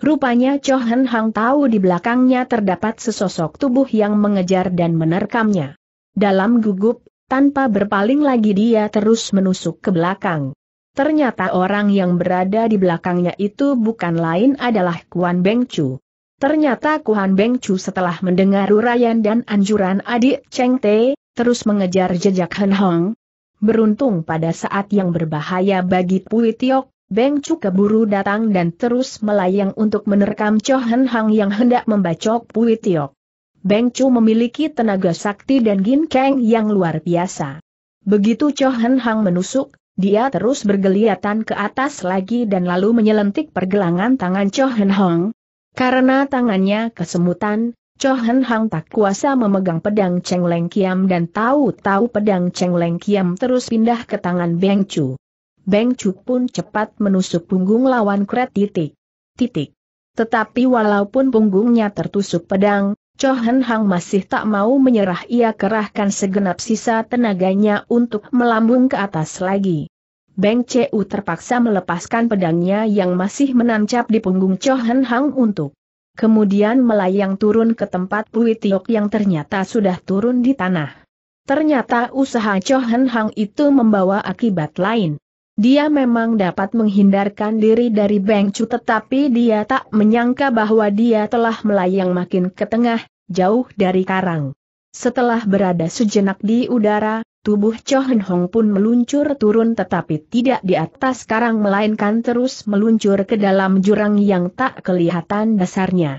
S1: Rupanya Cho Hen Hang tahu di belakangnya terdapat sesosok tubuh yang mengejar dan menerkamnya. Dalam gugup, tanpa berpaling lagi dia terus menusuk ke belakang. Ternyata orang yang berada di belakangnya itu bukan lain adalah Kuan Beng Chu. Ternyata Kuan Beng Chu setelah mendengar uraian dan anjuran adik Cheng Te, terus mengejar jejak Hen Hong. Beruntung pada saat yang berbahaya bagi Pui Tiok, Beng Chu keburu datang dan terus melayang untuk menerkam Cho Hen Hang yang hendak membacok Pui Tiok. Beng Chu memiliki tenaga sakti dan ginkeng yang luar biasa. Begitu Cho Hen Hang menusuk, dia terus bergeliatan ke atas lagi dan lalu menyelentik pergelangan tangan Cho Hen Hang. Karena tangannya kesemutan, Cho Hen Hang tak kuasa memegang pedang Cheng Leng Kiam dan tahu-tahu pedang Cheng Leng Kiam terus pindah ke tangan Beng Chu. Beng Chu pun cepat menusuk punggung lawan kret titik. Titik. Tetapi walaupun punggungnya tertusuk pedang, Cho Hang masih tak mau menyerah ia kerahkan segenap sisa tenaganya untuk melambung ke atas lagi. Beng Cu terpaksa melepaskan pedangnya yang masih menancap di punggung Cho Hang untuk kemudian melayang turun ke tempat Pui Tiok yang ternyata sudah turun di tanah. Ternyata usaha Cho Hang itu membawa akibat lain. Dia memang dapat menghindarkan diri dari Beng Chu tetapi dia tak menyangka bahwa dia telah melayang makin ke tengah, jauh dari karang. Setelah berada sejenak di udara, tubuh Cho Hen Hong pun meluncur turun tetapi tidak di atas karang melainkan terus meluncur ke dalam jurang yang tak kelihatan dasarnya.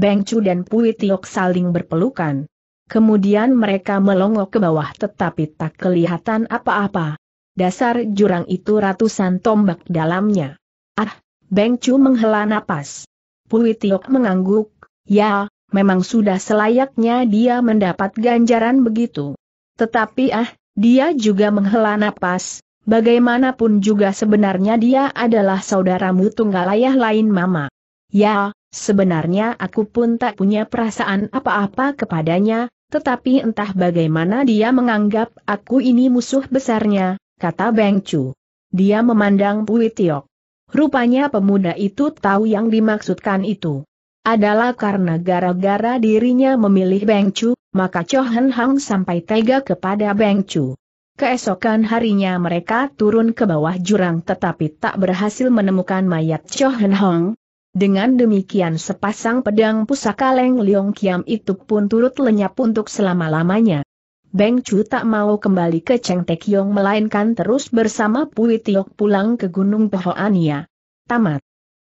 S1: Beng Chu dan Pui Tiok saling berpelukan. Kemudian mereka melongok ke bawah tetapi tak kelihatan apa-apa dasar jurang itu ratusan tombak dalamnya. Ah, Beng Chu menghela napas. Pui Tiok mengangguk, ya, memang sudah selayaknya dia mendapat ganjaran begitu. Tetapi ah, dia juga menghela napas, bagaimanapun juga sebenarnya dia adalah saudaramu tunggal ayah lain mama. Ya, sebenarnya aku pun tak punya perasaan apa-apa kepadanya, tetapi entah bagaimana dia menganggap aku ini musuh besarnya, kata Beng Chu. Dia memandang Pui Tiok. Rupanya pemuda itu tahu yang dimaksudkan itu. Adalah karena gara-gara dirinya memilih Beng Chu, maka Cho Hen Hang sampai tega kepada Beng Chu. Keesokan harinya mereka turun ke bawah jurang tetapi tak berhasil menemukan mayat Cho Hen Hang. Dengan demikian sepasang pedang pusaka Leng Leong Kiam itu pun turut lenyap untuk selama-lamanya. Beng Chu tak mau kembali ke Cheng Tekyong melainkan terus bersama Pui Tiok pulang ke Gunung Pohoania. Tamat.